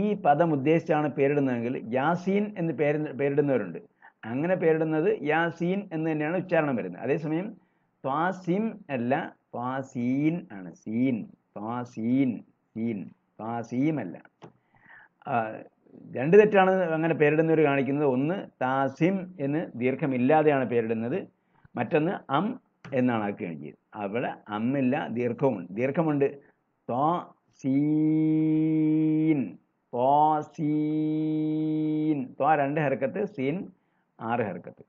ഈ പദം ഉദ്ദേശിച്ചാണ് പേരിടുന്നതെങ്കിൽ യാസീൻ എന്ന് പേര് പേരിടുന്നവരുണ്ട് അങ്ങനെ പേരിടുന്നത് യാസീൻ എന്ന് തന്നെയാണ് ഉച്ചാരണം വരുന്നത് അതേസമയം ത്വാസിം അല്ല ത്വാസീൻ ആണ് സീൻ ത്വാസീൻ സീൻ ത്വാസീം അല്ല രണ്ട് തെറ്റാണ് അങ്ങനെ പേരിടുന്നവർ കാണിക്കുന്നത് ഒന്ന് താസിം എന്ന് ദീർഘമില്ലാതെയാണ് പേരിടുന്നത് മറ്റൊന്ന് അം എന്നാണ് ആക്കി കാണിച്ചത് അവിടെ അമ്മില്ല ദീർഘവുമുണ്ട് ദീർഘമുണ്ട് ത്വാ സീൻ ത്വാ സീൻ ത്വാ രണ്ട് ഹരക്കത്ത് സീൻ ആറ് ഹർക്കത്ത്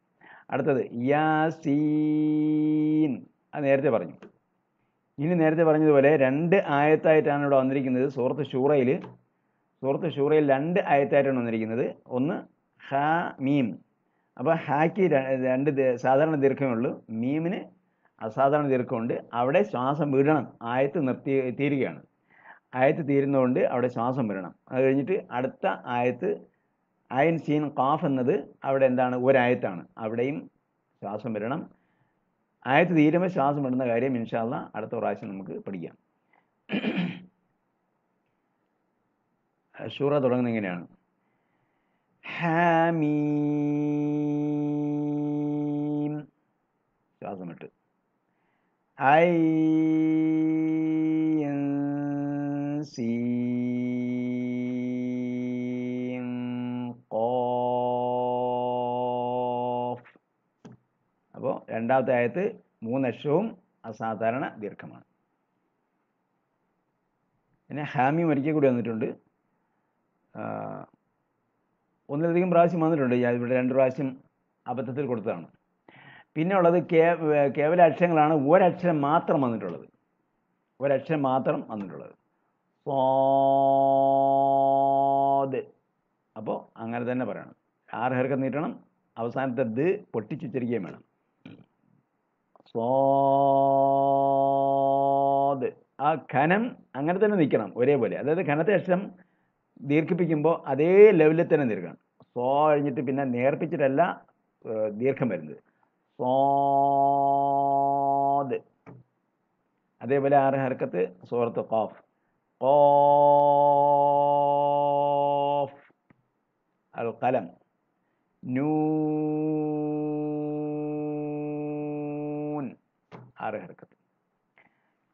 അടുത്തത് യാസീൻ അത് നേരത്തെ പറഞ്ഞു ഇനി നേരത്തെ പറഞ്ഞതുപോലെ രണ്ട് ആയത്തായിട്ടാണ് ഇവിടെ വന്നിരിക്കുന്നത് സൂറത്ത് ഷൂറയിൽ സൂറത്ത് ഷൂറയിൽ രണ്ട് ആയത്തായിട്ടാണ് വന്നിരിക്കുന്നത് ഒന്ന് ഹാ മീം അപ്പോൾ ഹാക്ക് രണ്ട് സാധാരണ ദീർഘമേ ഉള്ളൂ മീമിന് അസാധാരണ ദീർഘമുണ്ട് അവിടെ ശ്വാസം വിടണം ആയത്ത് നിർത്തി തീരുകയാണ് ആയത്ത് തീരുന്നതുകൊണ്ട് അവിടെ ശ്വാസം വിടണം അത് കഴിഞ്ഞിട്ട് അടുത്ത ആയത്ത് അയൻ സീൻ കാഫ് എന്നത് അവിടെ എന്താണ് ഒരായത്താണ് അവിടെയും ശ്വാസം വരണം ആയത്ത് തീരുമ്പോൾ ശ്വാസം വരുന്ന കാര്യം ഇൻഷാല്ല അടുത്ത പ്രാവശ്യം നമുക്ക് പഠിക്കാം ഷൂറ തുടങ്ങുന്ന ഇങ്ങനെയാണ് ഹാമീം ശ്വാസം വിട്ട് ഐ സീ രണ്ടാമത്തെ ആയത്ത് മൂന്നക്ഷവും അസാധാരണ ദീർഘമാണ് പിന്നെ ഹാമി ഒരിക്കൽ കൂടി വന്നിട്ടുണ്ട് ഒന്നിലധികം പ്രാവശ്യം വന്നിട്ടുണ്ട് ഞാൻ ഇവിടെ രണ്ട് പ്രാവശ്യം അബദ്ധത്തിൽ കൊടുത്തതാണ് പിന്നെ ഉള്ളത് കേ കേവല അക്ഷരങ്ങളാണ് ഒരക്ഷരം മാത്രം വന്നിട്ടുള്ളത് ഒരക്ഷരം മാത്രം വന്നിട്ടുള്ളത് സോദ് അപ്പോൾ അങ്ങനെ തന്നെ പറയണം ആറ് ഹെർക്കം നീട്ടണം അവസാനത്തെ ദ് പൊട്ടിച്ചുച്ചരിക്കുകയും വേണം സ്വാദ് ആ ഖനം അങ്ങനെ തന്നെ നിൽക്കണം ഒരേപോലെ അതായത് ഖനത്തെ അക്ഷരം ദീർഘിപ്പിക്കുമ്പോൾ അതേ ലെവലിൽ തന്നെ നിൽക്കണം സോ കഴിഞ്ഞിട്ട് പിന്നെ നേർപ്പിച്ചിട്ടല്ല ദീർഘം വരുന്നത് സ്വാദ് അതേപോലെ ആറ് ഹർക്കത്ത് സോറത്ത് കോഫ് കോഫ് അൽ കലം നൂ ആറ് ഹെർക്കത്ത്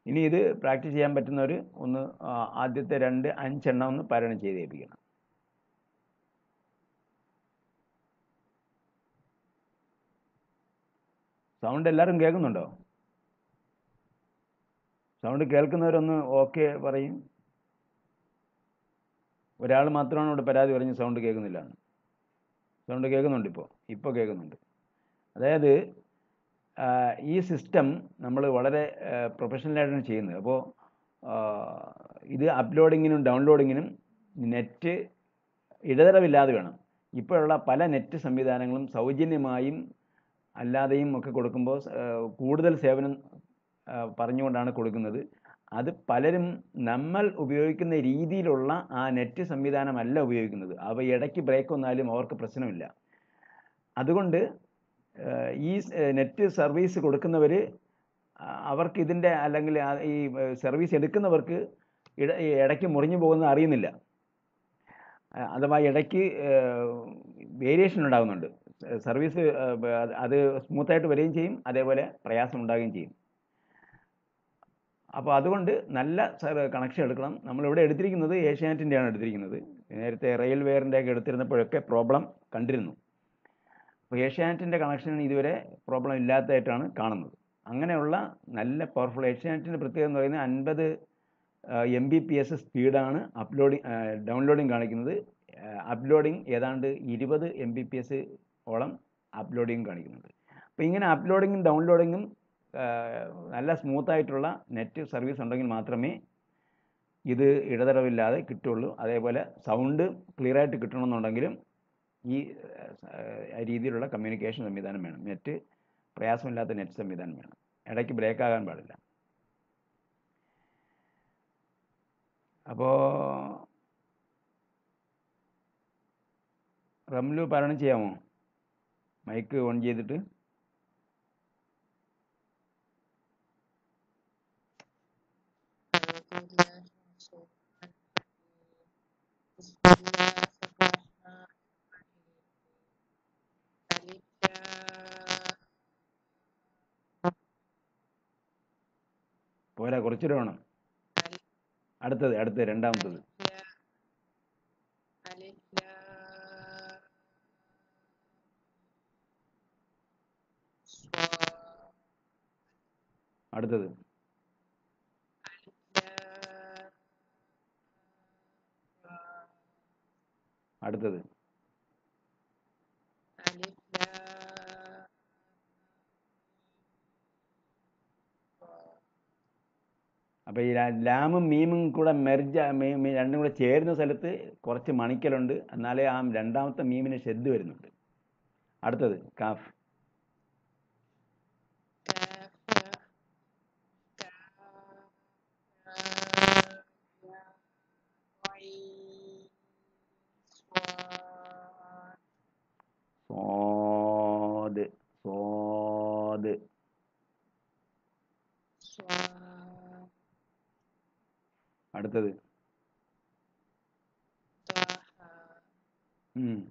ഇനി ഇത് പ്രാക്ടീസ് ചെയ്യാൻ പറ്റുന്നവർ ഒന്ന് ആദ്യത്തെ രണ്ട് അഞ്ചെണ്ണം ഒന്ന് പരണം ചെയ്ത് ഏൽപ്പിക്കണം സൗണ്ട് എല്ലാവരും കേൾക്കുന്നുണ്ടോ സൗണ്ട് കേൾക്കുന്നവരൊന്ന് ഓക്കെ പറയും ഒരാൾ മാത്രമാണ് ഇവിടെ പരാതി പറഞ്ഞ് സൗണ്ട് കേൾക്കുന്നില്ല സൗണ്ട് കേൾക്കുന്നുണ്ട് ഇപ്പോൾ ഇപ്പോൾ കേൾക്കുന്നുണ്ട് അതായത് ഈ സിസ്റ്റം നമ്മൾ വളരെ പ്രൊഫഷണലായിട്ടാണ് ചെയ്യുന്നത് അപ്പോൾ ഇത് അപ്ലോഡിങ്ങിനും ഡൗൺലോഡിങ്ങിനും നെറ്റ് ഇടതടവില്ലാതെ വേണം ഇപ്പോഴുള്ള പല നെറ്റ് സംവിധാനങ്ങളും സൗജന്യമായും അല്ലാതെയും ഒക്കെ കൊടുക്കുമ്പോൾ കൂടുതൽ സേവനം പറഞ്ഞുകൊണ്ടാണ് കൊടുക്കുന്നത് അത് പലരും നമ്മൾ ഉപയോഗിക്കുന്ന രീതിയിലുള്ള ആ നെറ്റ് സംവിധാനമല്ല ഉപയോഗിക്കുന്നത് അവ ഇടയ്ക്ക് ബ്രേക്ക് വന്നാലും അവർക്ക് പ്രശ്നമില്ല അതുകൊണ്ട് ഈ നെറ്റ് സർവീസ് കൊടുക്കുന്നവർ അവർക്ക് ഇതിൻ്റെ അല്ലെങ്കിൽ ഈ സർവീസ് എടുക്കുന്നവർക്ക് ഇട ഇടയ്ക്ക് മുറിഞ്ഞു പോകുന്ന അറിയുന്നില്ല അഥവാ ഇടയ്ക്ക് വേരിയേഷൻ ഉണ്ടാകുന്നുണ്ട് സർവീസ് അത് സ്മൂത്തായിട്ട് വരികയും ചെയ്യും അതേപോലെ പ്രയാസം ഉണ്ടാകുകയും ചെയ്യും അപ്പോൾ അതുകൊണ്ട് നല്ല കണക്ഷൻ എടുക്കണം നമ്മളിവിടെ എടുത്തിരിക്കുന്നത് ഏഷ്യാനെറ്റിൻ്റെയാണ് എടുത്തിരിക്കുന്നത് നേരത്തെ റെയിൽവേറിൻ്റെ ഒക്കെ എടുത്തിരുന്നപ്പോഴൊക്കെ പ്രോബ്ലം കണ്ടിരുന്നു ഏഷ്യാനെറ്റിൻ്റെ കണക്ഷൻ ഇതുവരെ പ്രോബ്ലം ഇല്ലാത്തതായിട്ടാണ് കാണുന്നത് അങ്ങനെയുള്ള നല്ല പവർഫുൾ ഏഷ്യാനെറ്റിൻ്റെ പ്രത്യേകത എന്ന് പറയുന്നത് അൻപത് എം ബി പി എസ് സ്പീഡാണ് അപ്ലോഡിങ് ഡൗൺലോഡിങ് കാണിക്കുന്നത് അപ്ലോഡിങ് ഏതാണ്ട് ഇരുപത് എം ബി പി എസ് ഓളം അപ്ലോഡിങ് കാണിക്കുന്നുണ്ട് അപ്പോൾ ഇങ്ങനെ അപ്ലോഡിങ്ങും ഡൗൺലോഡിങ്ങും നല്ല സ്മൂത്തായിട്ടുള്ള നെറ്റ് സർവീസ് ഉണ്ടെങ്കിൽ മാത്രമേ ഇത് ഇടതടവില്ലാതെ കിട്ടുള്ളൂ അതേപോലെ സൗണ്ട് ക്ലിയർ ആയിട്ട് കിട്ടണമെന്നുണ്ടെങ്കിലും ഈ രീതിയിലുള്ള കമ്മ്യൂണിക്കേഷൻ സംവിധാനം വേണം നെറ്റ് പ്രയാസമില്ലാത്ത നെറ്റ് സംവിധാനം വേണം ഇടയ്ക്ക് ബ്രേക്ക് ആകാൻ പാടില്ല അപ്പോൾ റംലു പാരായണം ചെയ്യാമോ മൈക്ക് ഓൺ ചെയ്തിട്ട് Thank you. പോരാ കുറച്ചുകൂടെ വേണം അടുത്തത് അടുത്തത് രണ്ടാമത്തത് അടുത്തത് അടുത്തത് അപ്പോൾ ഈ ലാമും മീമും കൂടെ മെർജ് രണ്ടും കൂടെ ചേരുന്ന സ്ഥലത്ത് കുറച്ച് മണിക്കലുണ്ട് എന്നാലേ ആ രണ്ടാമത്തെ മീമിന് ഷെദ് വരുന്നുണ്ട് അടുത്തത് കാഫ് அடுத்தது ம்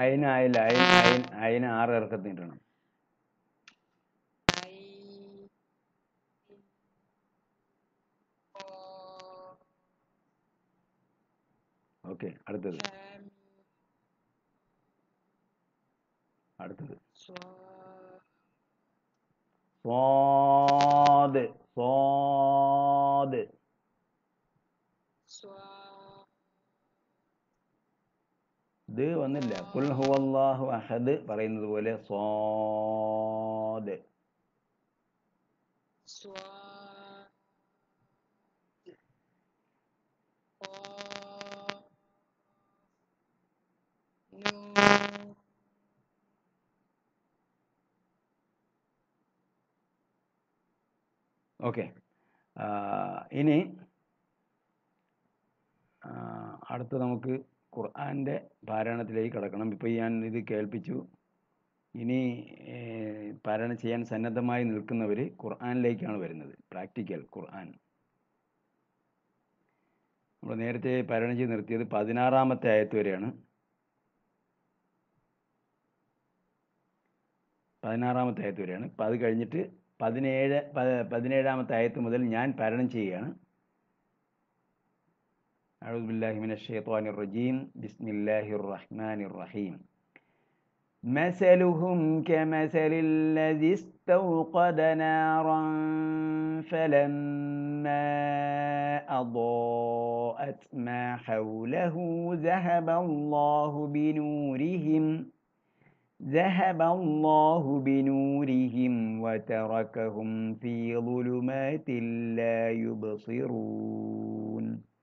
അയിന് ആയില്ല അയിന് അയിന് അയിന് ആറ് ഇറക്കത്തിട്ടണം ഓക്കെ അടുത്തത് അടുത്തത് സ്വാദ് സ്വാദ് ദ് വന്നില്ല കുൽ ഹുവല്ലാഹു അഹദ് പറയുന്നത് പോലെ സ്വാദ് ഓക്കെ ഇനി അടുത്ത് നമുക്ക് ഖുർആാൻ്റെ പാരായണത്തിലേക്ക് കടക്കണം ഇപ്പോൾ ഞാൻ ഇത് കേൾപ്പിച്ചു ഇനി പാരായണം ചെയ്യാൻ സന്നദ്ധമായി നിൽക്കുന്നവർ ഖുർആാനിലേക്കാണ് വരുന്നത് പ്രാക്ടിക്കൽ ഖുർആൻ നമ്മൾ നേരത്തെ പാരായണം ചെയ്ത് നിർത്തിയത് പതിനാറാമത്തെ ആയത്ത് വരെയാണ് പതിനാറാമത്തെ ആയത്ത് വരെയാണ് അപ്പം അത് കഴിഞ്ഞിട്ട് പതിനേഴ് പതിനേഴാമത്തെ ആയത്ത് മുതൽ ഞാൻ പാരായണം ചെയ്യുകയാണ് أعوذ بالله من الشيطان الرجيم بسم الله الرحمن الرحيم مثلهم كمثل الذي استوقد نارا فلما أضاءت ما حوله ذهب الله بنورهم ذهب الله بنورهم وتركهم في ظلمات لا يبصرون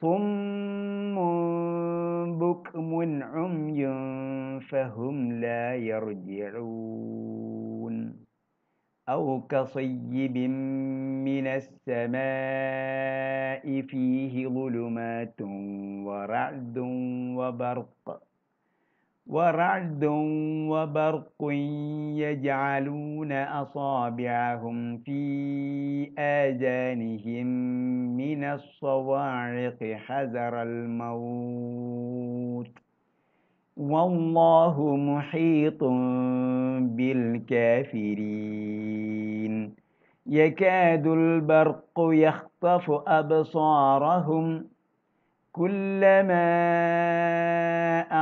صم بكم عمي فهم لا يرجعون أو كصيب من السماء فيه ظلمات ورعد وبرق ورعد وبرق يجعلون أصابعهم في آذانهم من الصواعق حذر الموت والله محيط بالكافرين يكاد البرق يخطف أبصارهم كلما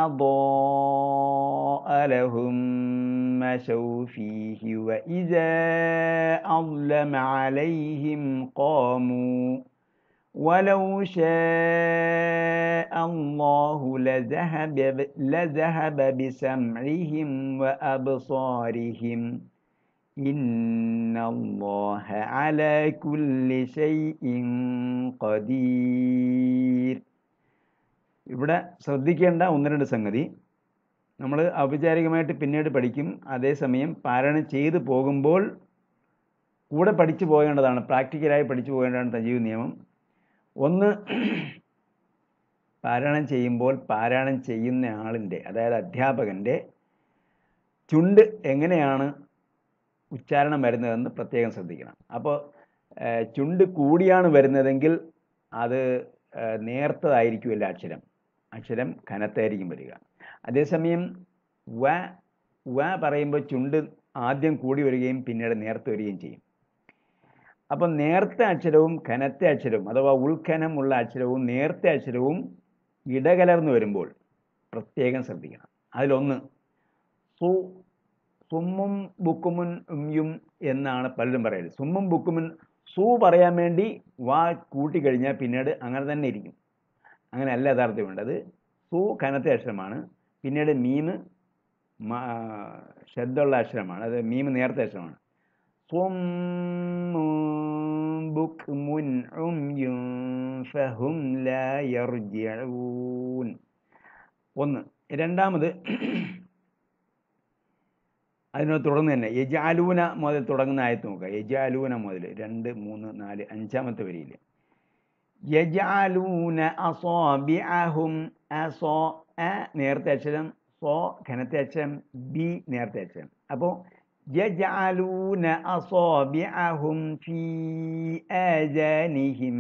أضاء لهم مشوا فيه وإذا أظلم عليهم قاموا ولو شاء الله لذهب, لذهب بسمعهم وأبصارهم إن الله على كل شيء قدير ഇവിടെ ശ്രദ്ധിക്കേണ്ട ഒന്ന് രണ്ട് സംഗതി നമ്മൾ ഔപചാരികമായിട്ട് പിന്നീട് പഠിക്കും അതേസമയം പാരായണം ചെയ്തു പോകുമ്പോൾ കൂടെ പഠിച്ചു പോകേണ്ടതാണ് പ്രാക്ടിക്കലായി പഠിച്ചു പോകേണ്ടതാണ് സജീവ നിയമം ഒന്ന് പാരായണം ചെയ്യുമ്പോൾ പാരായണം ചെയ്യുന്ന ആളിൻ്റെ അതായത് അധ്യാപകൻ്റെ ചുണ്ട് എങ്ങനെയാണ് ഉച്ചാരണം വരുന്നതെന്ന് പ്രത്യേകം ശ്രദ്ധിക്കണം അപ്പോൾ ചുണ്ട് കൂടിയാണ് വരുന്നതെങ്കിൽ അത് നേർത്തതായിരിക്കുമല്ല അക്ഷരം അക്ഷരം കനത്തായിരിക്കും വരിക അതേസമയം വ വ പറയുമ്പോൾ ചുണ്ട് ആദ്യം കൂടി വരികയും പിന്നീട് നേർത്ത് വരികയും ചെയ്യും അപ്പം നേർത്ത അക്ഷരവും കനത്ത അക്ഷരവും അഥവാ ഉള്ള അക്ഷരവും നേർത്ത അക്ഷരവും ഇടകലർന്നു വരുമ്പോൾ പ്രത്യേകം ശ്രദ്ധിക്കണം അതിലൊന്ന് സു സുമ്മും ബുക്കുമുൻ ഉമ്യും എന്നാണ് പലരും പറയുന്നത് സുമ്മും ബുക്കുമുൻ സു പറയാൻ വേണ്ടി വാ കൂട്ടിക്കഴിഞ്ഞാൽ പിന്നീട് അങ്ങനെ തന്നെ ഇരിക്കും അങ്ങനെയല്ല യഥാർത്ഥം വേണ്ടത് സു കനത്തെ അക്ഷരമാണ് പിന്നീട് മീമ് ശബ്ദമുള്ള അക്ഷരമാണ് അത് മീമ് നേരത്തെ അക്ഷരമാണ് ഒന്ന് രണ്ടാമത് അതിനോട് തുടർന്ന് തന്നെ യജാലൂന മുതൽ തുടങ്ങുന്ന ആയത്ത് നോക്കുക യജാലൂന മുതൽ രണ്ട് മൂന്ന് നാല് അഞ്ചാമത്തെ വരിയിൽ يجعلون أصابعهم أصا നേരത്തെ അക്ഷരം സോ ഘനത്തെ അക്ഷരം ബി നേരത്തെ അക്ഷരം അപ്പോൾ يجعلون أصابعهم في آذانهم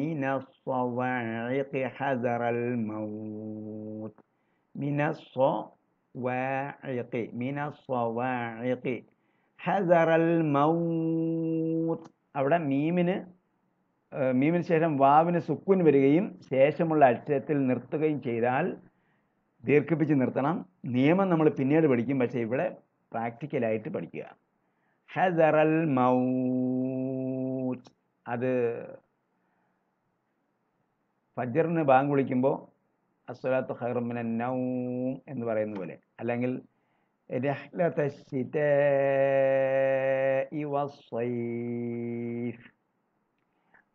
من الصواعق حذر الموت من الصواعق من الصواعق حذر الموت അവിടെ മീമിന് മീമിന് ശേഷം വാവിന് സുക്കുൻ വരികയും ശേഷമുള്ള അക്ഷരത്തിൽ നിർത്തുകയും ചെയ്താൽ ദീർഘിപ്പിച്ച് നിർത്തണം നിയമം നമ്മൾ പിന്നീട് പഠിക്കും പക്ഷേ ഇവിടെ പ്രാക്ടിക്കലായിട്ട് പഠിക്കുക ഹസറൽ മൗത്ത് അത് ഫജറിന് ബാങ്ക് വിളിക്കുമ്പോൾ അസ്വലാത്ത് ഹർമിന നൗ എന്ന് പറയുന്ന പോലെ അല്ലെങ്കിൽ രഹ്ലത ശിത ഇവ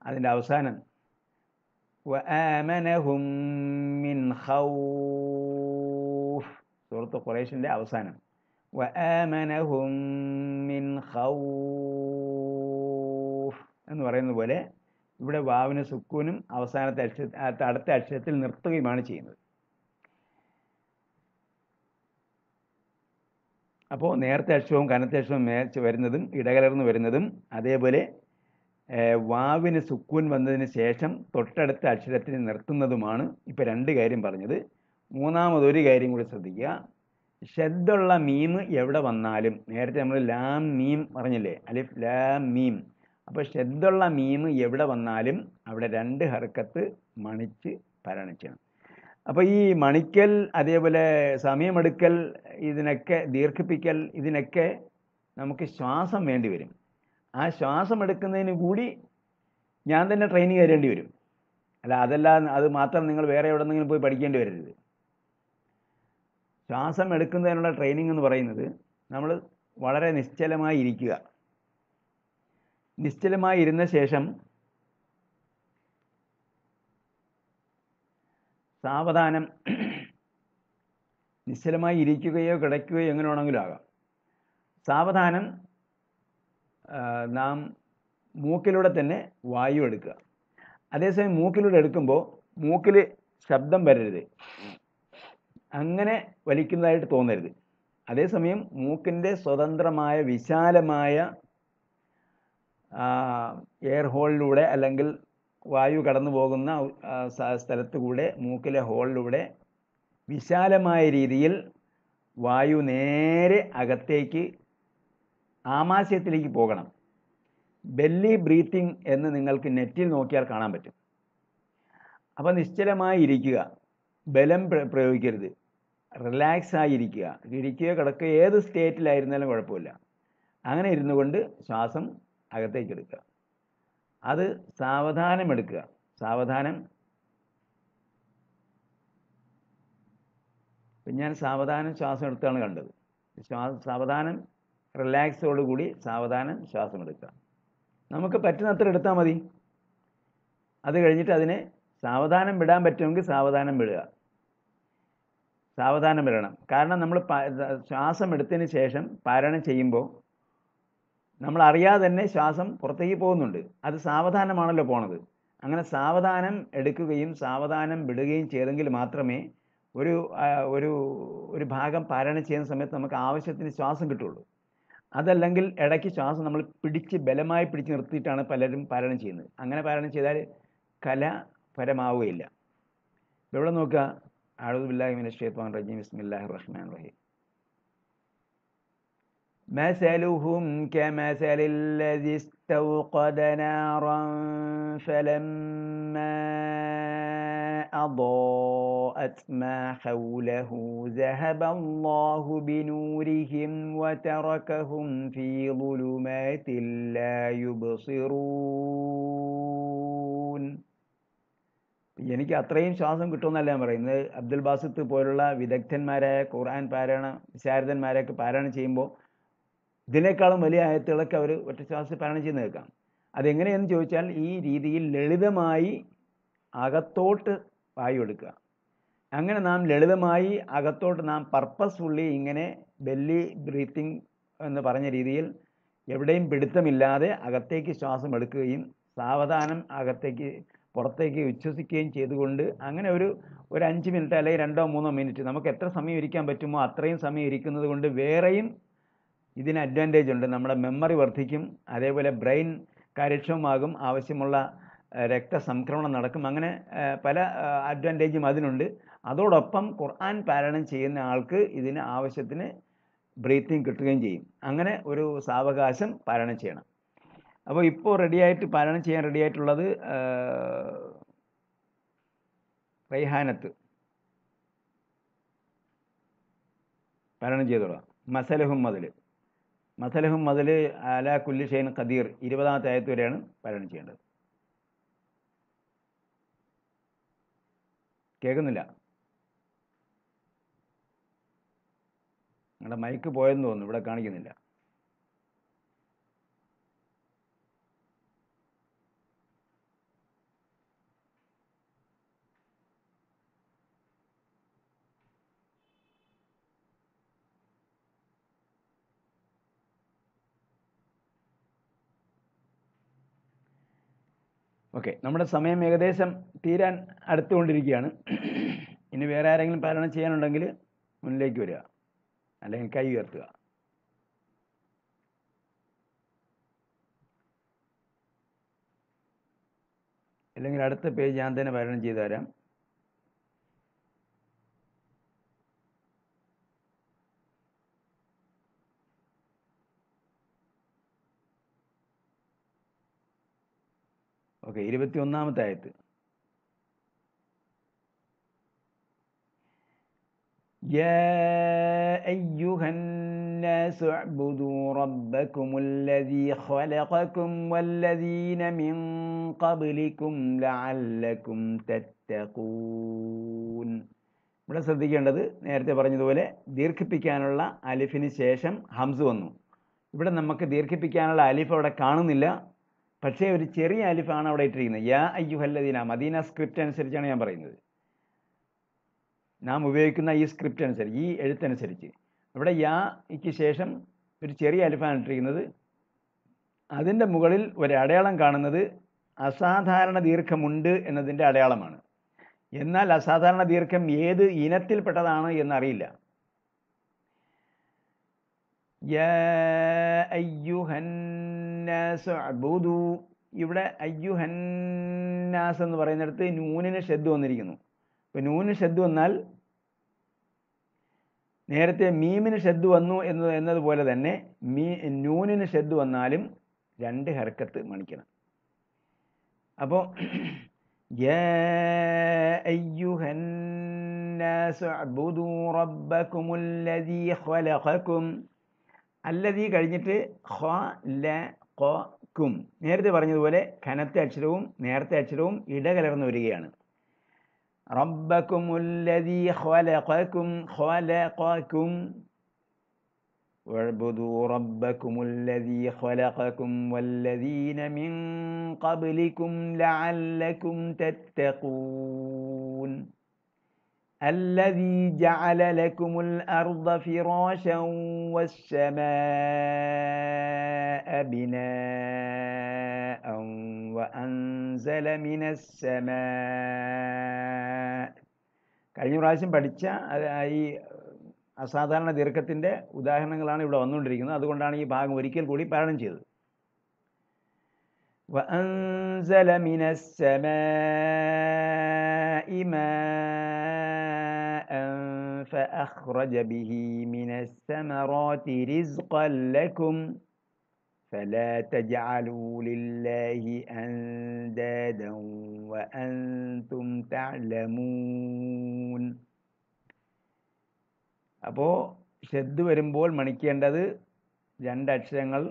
അതിൻ്റെ അവസാനം മിൻ ഖൗഫ് സുഹൃത്ത് കുറേശിൻ്റെ അവസാനം മിൻ ഖൗഫ് എന്ന് പറയുന്നത് പോലെ ഇവിടെ വാവിന് സുക്കൂനും അവസാനത്തെ അക്ഷ അടുത്ത അക്ഷരത്തിൽ നിർത്തുകയുമാണ് ചെയ്യുന്നത് അപ്പോൾ നേരത്തെ അക്ഷരവും കനത്തെ അക്ഷരവും വരുന്നതും ഇടകലർന്ന് വരുന്നതും അതേപോലെ വാവിന് സുക്കൂൻ വന്നതിന് ശേഷം തൊട്ടടുത്ത അക്ഷരത്തിന് നിർത്തുന്നതുമാണ് ഇപ്പം രണ്ട് കാര്യം പറഞ്ഞത് മൂന്നാമതൊരു കാര്യം കൂടി ശ്രദ്ധിക്കുക ഷെദ്ദുള്ള മീം എവിടെ വന്നാലും നേരത്തെ നമ്മൾ ലാം മീം പറഞ്ഞില്ലേ അലിഫ് ലാം മീം അപ്പോൾ ഷെദ്ദുള്ള മീം എവിടെ വന്നാലും അവിടെ രണ്ട് ഹർക്കത്ത് മണിച്ച് പരണിച്ചണം അപ്പോൾ ഈ മണിക്കൽ അതേപോലെ സമയമെടുക്കൽ ഇതിനൊക്കെ ദീർഘിപ്പിക്കൽ ഇതിനൊക്കെ നമുക്ക് ശ്വാസം വേണ്ടി വരും ആ ശ്വാസം എടുക്കുന്നതിന് കൂടി ഞാൻ തന്നെ ട്രെയിനിങ് തരേണ്ടി വരും അല്ല അതല്ല അത് മാത്രം നിങ്ങൾ വേറെ എവിടെന്നെങ്കിലും പോയി പഠിക്കേണ്ടി വരരുത് ശ്വാസം എടുക്കുന്നതിനുള്ള ട്രെയിനിങ് എന്ന് പറയുന്നത് നമ്മൾ വളരെ നിശ്ചലമായി ഇരിക്കുക നിശ്ചലമായി ഇരുന്ന ശേഷം സാവധാനം നിശ്ചലമായി ഇരിക്കുകയോ കിടക്കുകയോ എങ്ങനെ വേണമെങ്കിലും ആകാം സാവധാനം നാം മൂക്കിലൂടെ തന്നെ വായു എടുക്കുക അതേസമയം മൂക്കിലൂടെ എടുക്കുമ്പോൾ മൂക്കിൽ ശബ്ദം വരരുത് അങ്ങനെ വലിക്കുന്നതായിട്ട് തോന്നരുത് അതേസമയം മൂക്കിൻ്റെ സ്വതന്ത്രമായ വിശാലമായ എയർ ഹോളിലൂടെ അല്ലെങ്കിൽ വായു കടന്നു പോകുന്ന കൂടെ മൂക്കിലെ ഹോളിലൂടെ വിശാലമായ രീതിയിൽ വായു നേരെ അകത്തേക്ക് ആമാശയത്തിലേക്ക് പോകണം ബെല്ലി ബ്രീത്തിങ് എന്ന് നിങ്ങൾക്ക് നെറ്റിൽ നോക്കിയാൽ കാണാൻ പറ്റും അപ്പോൾ നിശ്ചലമായി ഇരിക്കുക ബലം പ്രയോഗിക്കരുത് റിലാക്സ് ആയി ഇരിക്കുക ഇരിക്കുക കിടക്കുക ഏത് സ്റ്റേറ്റിലായിരുന്നാലും കുഴപ്പമില്ല അങ്ങനെ ഇരുന്നു കൊണ്ട് ശ്വാസം അകത്തേക്ക് എടുക്കുക അത് സാവധാനം എടുക്കുക സാവധാനം ഞാൻ സാവധാനം ശ്വാസം എടുത്താണ് കണ്ടത് സാവധാനം റിലാക്സോടുകൂടി സാവധാനം ശ്വാസം എടുക്കുക നമുക്ക് പറ്റുന്നത്ര എടുത്താൽ മതി അത് കഴിഞ്ഞിട്ട് അതിനെ സാവധാനം വിടാൻ പറ്റുമെങ്കിൽ സാവധാനം വിടുക സാവധാനം വിടണം കാരണം നമ്മൾ ശ്വാസം എടുത്തതിന് ശേഷം പാരണം ചെയ്യുമ്പോൾ നമ്മൾ അറിയാതെ തന്നെ ശ്വാസം പുറത്തേക്ക് പോകുന്നുണ്ട് അത് സാവധാനമാണല്ലോ പോണത് അങ്ങനെ സാവധാനം എടുക്കുകയും സാവധാനം വിടുകയും ചെയ്തെങ്കിൽ മാത്രമേ ഒരു ഒരു ഒരു ഭാഗം പാരായണം ചെയ്യുന്ന സമയത്ത് നമുക്ക് ആവശ്യത്തിന് ശ്വാസം കിട്ടുള്ളൂ അതല്ലെങ്കിൽ ഇടയ്ക്ക് ശ്വാസം നമ്മൾ പിടിച്ച് ബലമായി പിടിച്ച് നിർത്തിയിട്ടാണ് പലരും പാരായണം ചെയ്യുന്നത് അങ്ങനെ പാരായണം ചെയ്താൽ കല പരമാവുകയില്ല ഇവിടെ നോക്കുക ആഴുബില്ലാഹിമിൻ مثلهم كمثل الذي استوقد نارا فلما أضاء وأضاءت ما حوله ذهب الله بنورهم وتركهم في ظلمات لا يبصرون എനിക്ക് അത്രയും ശ്വാസം കിട്ടുമെന്നല്ല ഞാൻ പറയുന്നത് അബ്ദുൽ ബാസിത്ത് പോലുള്ള വിദഗ്ധന്മാരായ ഖുർആൻ പാരായണ വിശാരദന്മാരൊക്കെ പാരായണം ചെയ്യുമ്പോൾ ഇതിനേക്കാളും വലിയ ആയത്തുകളൊക്കെ അവർ ഒറ്റ ശ്വാസത്തിൽ പാരായണം ചെയ്ത് നിൽക്കാം അതെങ്ങനെയെന്ന് ചോദിച്ചാൽ ഈ രീതിയിൽ ലളിതമായി അകത്തോട്ട് വായു എടുക്കുക അങ്ങനെ നാം ലളിതമായി അകത്തോട്ട് നാം പർപ്പസ്ഫുള്ളി ഇങ്ങനെ ബെല്ലി ബ്രീത്തിങ് എന്ന് പറഞ്ഞ രീതിയിൽ എവിടെയും പിടുത്തമില്ലാതെ അകത്തേക്ക് ശ്വാസം എടുക്കുകയും സാവധാനം അകത്തേക്ക് പുറത്തേക്ക് വിശ്വസിക്കുകയും ചെയ്തുകൊണ്ട് അങ്ങനെ ഒരു ഒരു അഞ്ച് മിനിറ്റ് അല്ലെങ്കിൽ രണ്ടോ മൂന്നോ മിനിറ്റ് നമുക്ക് എത്ര സമയം ഇരിക്കാൻ പറ്റുമോ അത്രയും സമയം ഇരിക്കുന്നത് കൊണ്ട് വേറെയും ഇതിന് അഡ്വാൻറ്റേജ് ഉണ്ട് നമ്മുടെ മെമ്മറി വർദ്ധിക്കും അതേപോലെ ബ്രെയിൻ കാര്യക്ഷമമാകും ആവശ്യമുള്ള രക്തസംക്രമണം നടക്കും അങ്ങനെ പല അഡ്വാൻറ്റേജും അതിനുണ്ട് അതോടൊപ്പം ഖുർആൻ പാരായണം ചെയ്യുന്ന ആൾക്ക് ഇതിന് ആവശ്യത്തിന് ബ്രീത്തിങ് കിട്ടുകയും ചെയ്യും അങ്ങനെ ഒരു സാവകാശം പാരായണം ചെയ്യണം അപ്പോൾ ഇപ്പോൾ റെഡിയായിട്ട് പാരായണം ചെയ്യാൻ റെഡിയായിട്ടുള്ളത് റൈഹാനത്ത് പാരായണം ചെയ്തോളാം മസലഹും മതില് മസലഹും മതില് അല കുല്ലി ഷെയ്ൻ ഖദീർ ഇരുപതാമത്തെ ആയത്ത് വരെയാണ് പാരായണം ചെയ്യേണ്ടത് കേൾക്കുന്നില്ല നിങ്ങളുടെ മൈക്ക് പോയെന്ന് തോന്നുന്നു ഇവിടെ കാണിക്കുന്നില്ല ഓക്കെ നമ്മുടെ സമയം ഏകദേശം തീരാൻ അടുത്തുകൊണ്ടിരിക്കുകയാണ് ഇനി വേറെ ആരെങ്കിലും പാരായണം ചെയ്യാനുണ്ടെങ്കിൽ മുന്നിലേക്ക് വരിക അല്ലെങ്കിൽ കൈ ഉയർത്തുക അല്ലെങ്കിൽ അടുത്ത പേജ് ഞാൻ തന്നെ വരണം ചെയ്തു തരാം ഓക്കെ ഇരുപത്തി ഒന്നാമത്തെ ആയത്ത് يا أيها الناس اعبدوا ربكم الذي خلقكم والذين من قبلكم لعلكم تتقون ഇവിടെ ശ്രദ്ധിക്കേണ്ടത് നേരത്തെ പറഞ്ഞതുപോലെ ദീർഘിപ്പിക്കാനുള്ള അലിഫിന് ശേഷം ഹംസ് വന്നു ഇവിടെ നമുക്ക് ദീർഘിപ്പിക്കാനുള്ള അലിഫ് അവിടെ കാണുന്നില്ല പക്ഷേ ഒരു ചെറിയ അലിഫാണ് അവിടെ ഇട്ടിരിക്കുന്നത് യാ അയ്യുഹല്ലദീന മദീന സ്ക്രിപ്റ്റ് അനുസരിച്ചാണ് ഞാൻ പറയുന്നത് നാം ഉപയോഗിക്കുന്ന ഈ സ്ക്രിപ്റ്റ് അനുസരിച്ച് ഈ എഴുത്തനുസരിച്ച് ഇവിടെ യാക്ക് ശേഷം ഒരു ചെറിയ അലിഫാൻ ഇട്ടിരിക്കുന്നത് അതിൻ്റെ മുകളിൽ ഒരു അടയാളം കാണുന്നത് അസാധാരണ ദീർഘമുണ്ട് എന്നതിൻ്റെ അടയാളമാണ് എന്നാൽ അസാധാരണ ദീർഘം ഏത് ഇനത്തിൽപ്പെട്ടതാണ് എന്നറിയില്ല ഇവിടെ അയ്യുഹന്നാസ് എന്ന് പറയുന്നിടത്ത് നൂനിന് ഷെദ് വന്നിരിക്കുന്നു ഇപ്പം നൂന് ഷെദ് വന്നാൽ നേരത്തെ മീമിന് ഷെദ് വന്നു എന്ന് എന്നതുപോലെ തന്നെ മീ നൂനിന് ഷെദ് വന്നാലും രണ്ട് ഹർക്കത്ത് മണിക്കണം അപ്പോൾ അല്ലതീ കഴിഞ്ഞിട്ട് ഹ ല ഖ നേരത്തെ പറഞ്ഞതുപോലെ ഖനത്തെ അക്ഷരവും നേരത്തെ അക്ഷരവും ഇടകലർന്ന് വരികയാണ് ربكم الذي خلقكم خلقكم واعبدوا ربكم الذي خلقكم والذين من قبلكم لعلكم تتقون الذي جعل لكم الأرض فراشا والسماء بناء وأنزل من السماء കഴിഞ്ഞ പ്രാവശ്യം പഠിച്ച ഈ അസാധാരണ ദീർഘത്തിൻ്റെ ഉദാഹരണങ്ങളാണ് ഇവിടെ വന്നുകൊണ്ടിരിക്കുന്നത് അതുകൊണ്ടാണ് ഈ ഭാഗം ഒരിക്കൽ കൂടി പാരായണം ചെയ്തത് وأنزل من السماء ماء فأخرج به من الثمرات رزقا لكم فلا تجعلوا لله أندادا وأنتم تعلمون അപ്പോൾ ഷെദ് വരുമ്പോൾ മണിക്കേണ്ടത് രണ്ടക്ഷരങ്ങൾ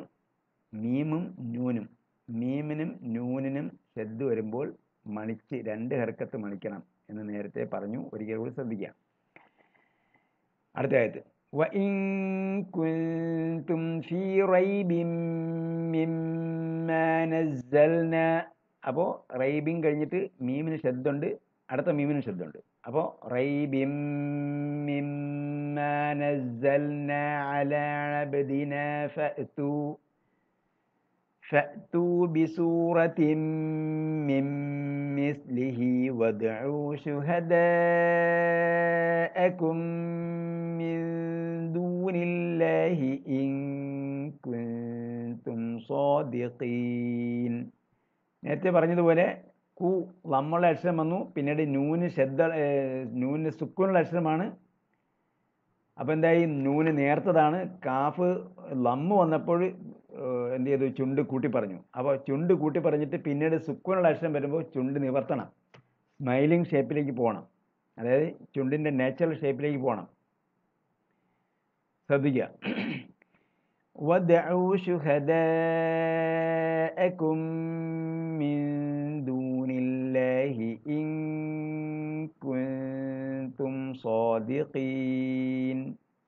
മീമും നൂനും മീമിനും നൂനിനും ഷെദ് വരുമ്പോൾ മണിച്ച് രണ്ട് ഹെർക്കത്ത് മണിക്കണം എന്ന് നേരത്തെ പറഞ്ഞു ഒരിക്കൽ കൂടി ശ്രദ്ധിക്കാം അടുത്ത ആയത്ത് وإن كنتم റൈബിൻ കഴിഞ്ഞിട്ട് മീമിന് ശബ്ദമുണ്ട് അടുത്ത മീമിന് ശബ്ദമുണ്ട് അപ്പോ റൈബിം മിമ്മ നസ്സൽന അലാ فأتوا بسورة من مثله وادعوا شهداءكم من دون الله إن كنتم صادقين നേരത്തെ പറഞ്ഞതുപോലെ കു നമ്മളുടെ അക്ഷരം വന്നു പിന്നീട് നൂന് ശബ്ദ നൂന് സുക്കൂണുള്ള അക്ഷരമാണ് അപ്പോൾ എന്തായി നൂന് നേർത്തതാണ് കാഫ് ലമ്മ് വന്നപ്പോൾ എന്ത് ചെയ്തു ചുണ്ട് കൂട്ടി പറഞ്ഞു അപ്പോൾ ചുണ്ട് കൂട്ടി പറഞ്ഞിട്ട് പിന്നീട് സുക്കൂനുള്ള അക്ഷരം വരുമ്പോൾ ചുണ്ട് നിവർത്തണം സ്മൈലിംഗ് ഷേപ്പിലേക്ക് പോകണം അതായത് ചുണ്ടിൻ്റെ നാച്ചുറൽ ഷേപ്പിലേക്ക് പോകണം ശ്രദ്ധിക്കുക ും شُهَدَاءَكُم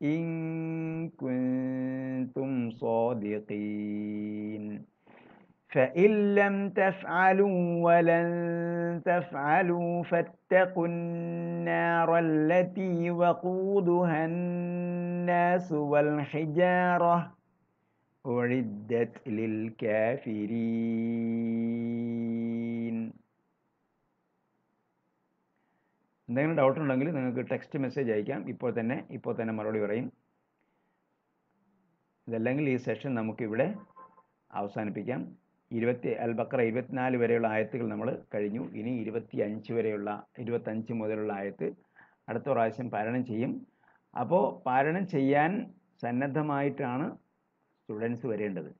إن كنتم صادقين فإن لم تفعلوا ولن تفعلوا فاتقوا النار التي وقودها الناس والحجارة أعدت للكافرين എന്തെങ്കിലും ഡൗട്ട് ഉണ്ടെങ്കിൽ നിങ്ങൾക്ക് ടെക്സ്റ്റ് മെസ്സേജ് അയക്കാം ഇപ്പോൾ തന്നെ ഇപ്പോൾ തന്നെ മറുപടി പറയും ഇതല്ലെങ്കിൽ ഈ സെഷൻ നമുക്കിവിടെ അവസാനിപ്പിക്കാം ഇരുപത്തി അൽ ബക്ര ഇരുപത്തിനാല് വരെയുള്ള ആയത്തുകൾ നമ്മൾ കഴിഞ്ഞു ഇനി ഇരുപത്തി അഞ്ച് വരെയുള്ള ഇരുപത്തഞ്ച് മുതലുള്ള ആയത്ത് അടുത്ത പ്രാവശ്യം പാരായണം ചെയ്യും അപ്പോൾ പാരായണം ചെയ്യാൻ സന്നദ്ധമായിട്ടാണ് സ്റ്റുഡൻസ് വരേണ്ടത്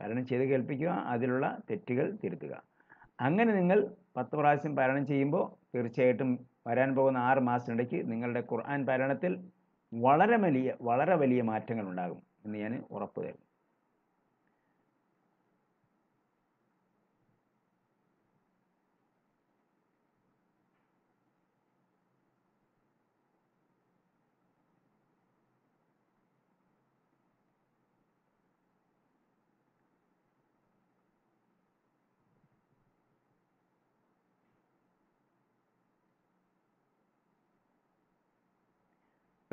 പാരായണം ചെയ്ത് കേൾപ്പിക്കുക അതിലുള്ള തെറ്റുകൾ തിരുത്തുക അങ്ങനെ നിങ്ങൾ പത്ത് പ്രാവശ്യം പാരായണം ചെയ്യുമ്പോൾ തീർച്ചയായിട്ടും വരാൻ പോകുന്ന ആറ് മാസത്തിനിടയ്ക്ക് നിങ്ങളുടെ ഖുർആൻ പാരായണത്തിൽ വളരെ വലിയ വളരെ വലിയ മാറ്റങ്ങൾ ഉണ്ടാകും എന്ന് ഞാൻ ഉറപ്പ് തരുന്നു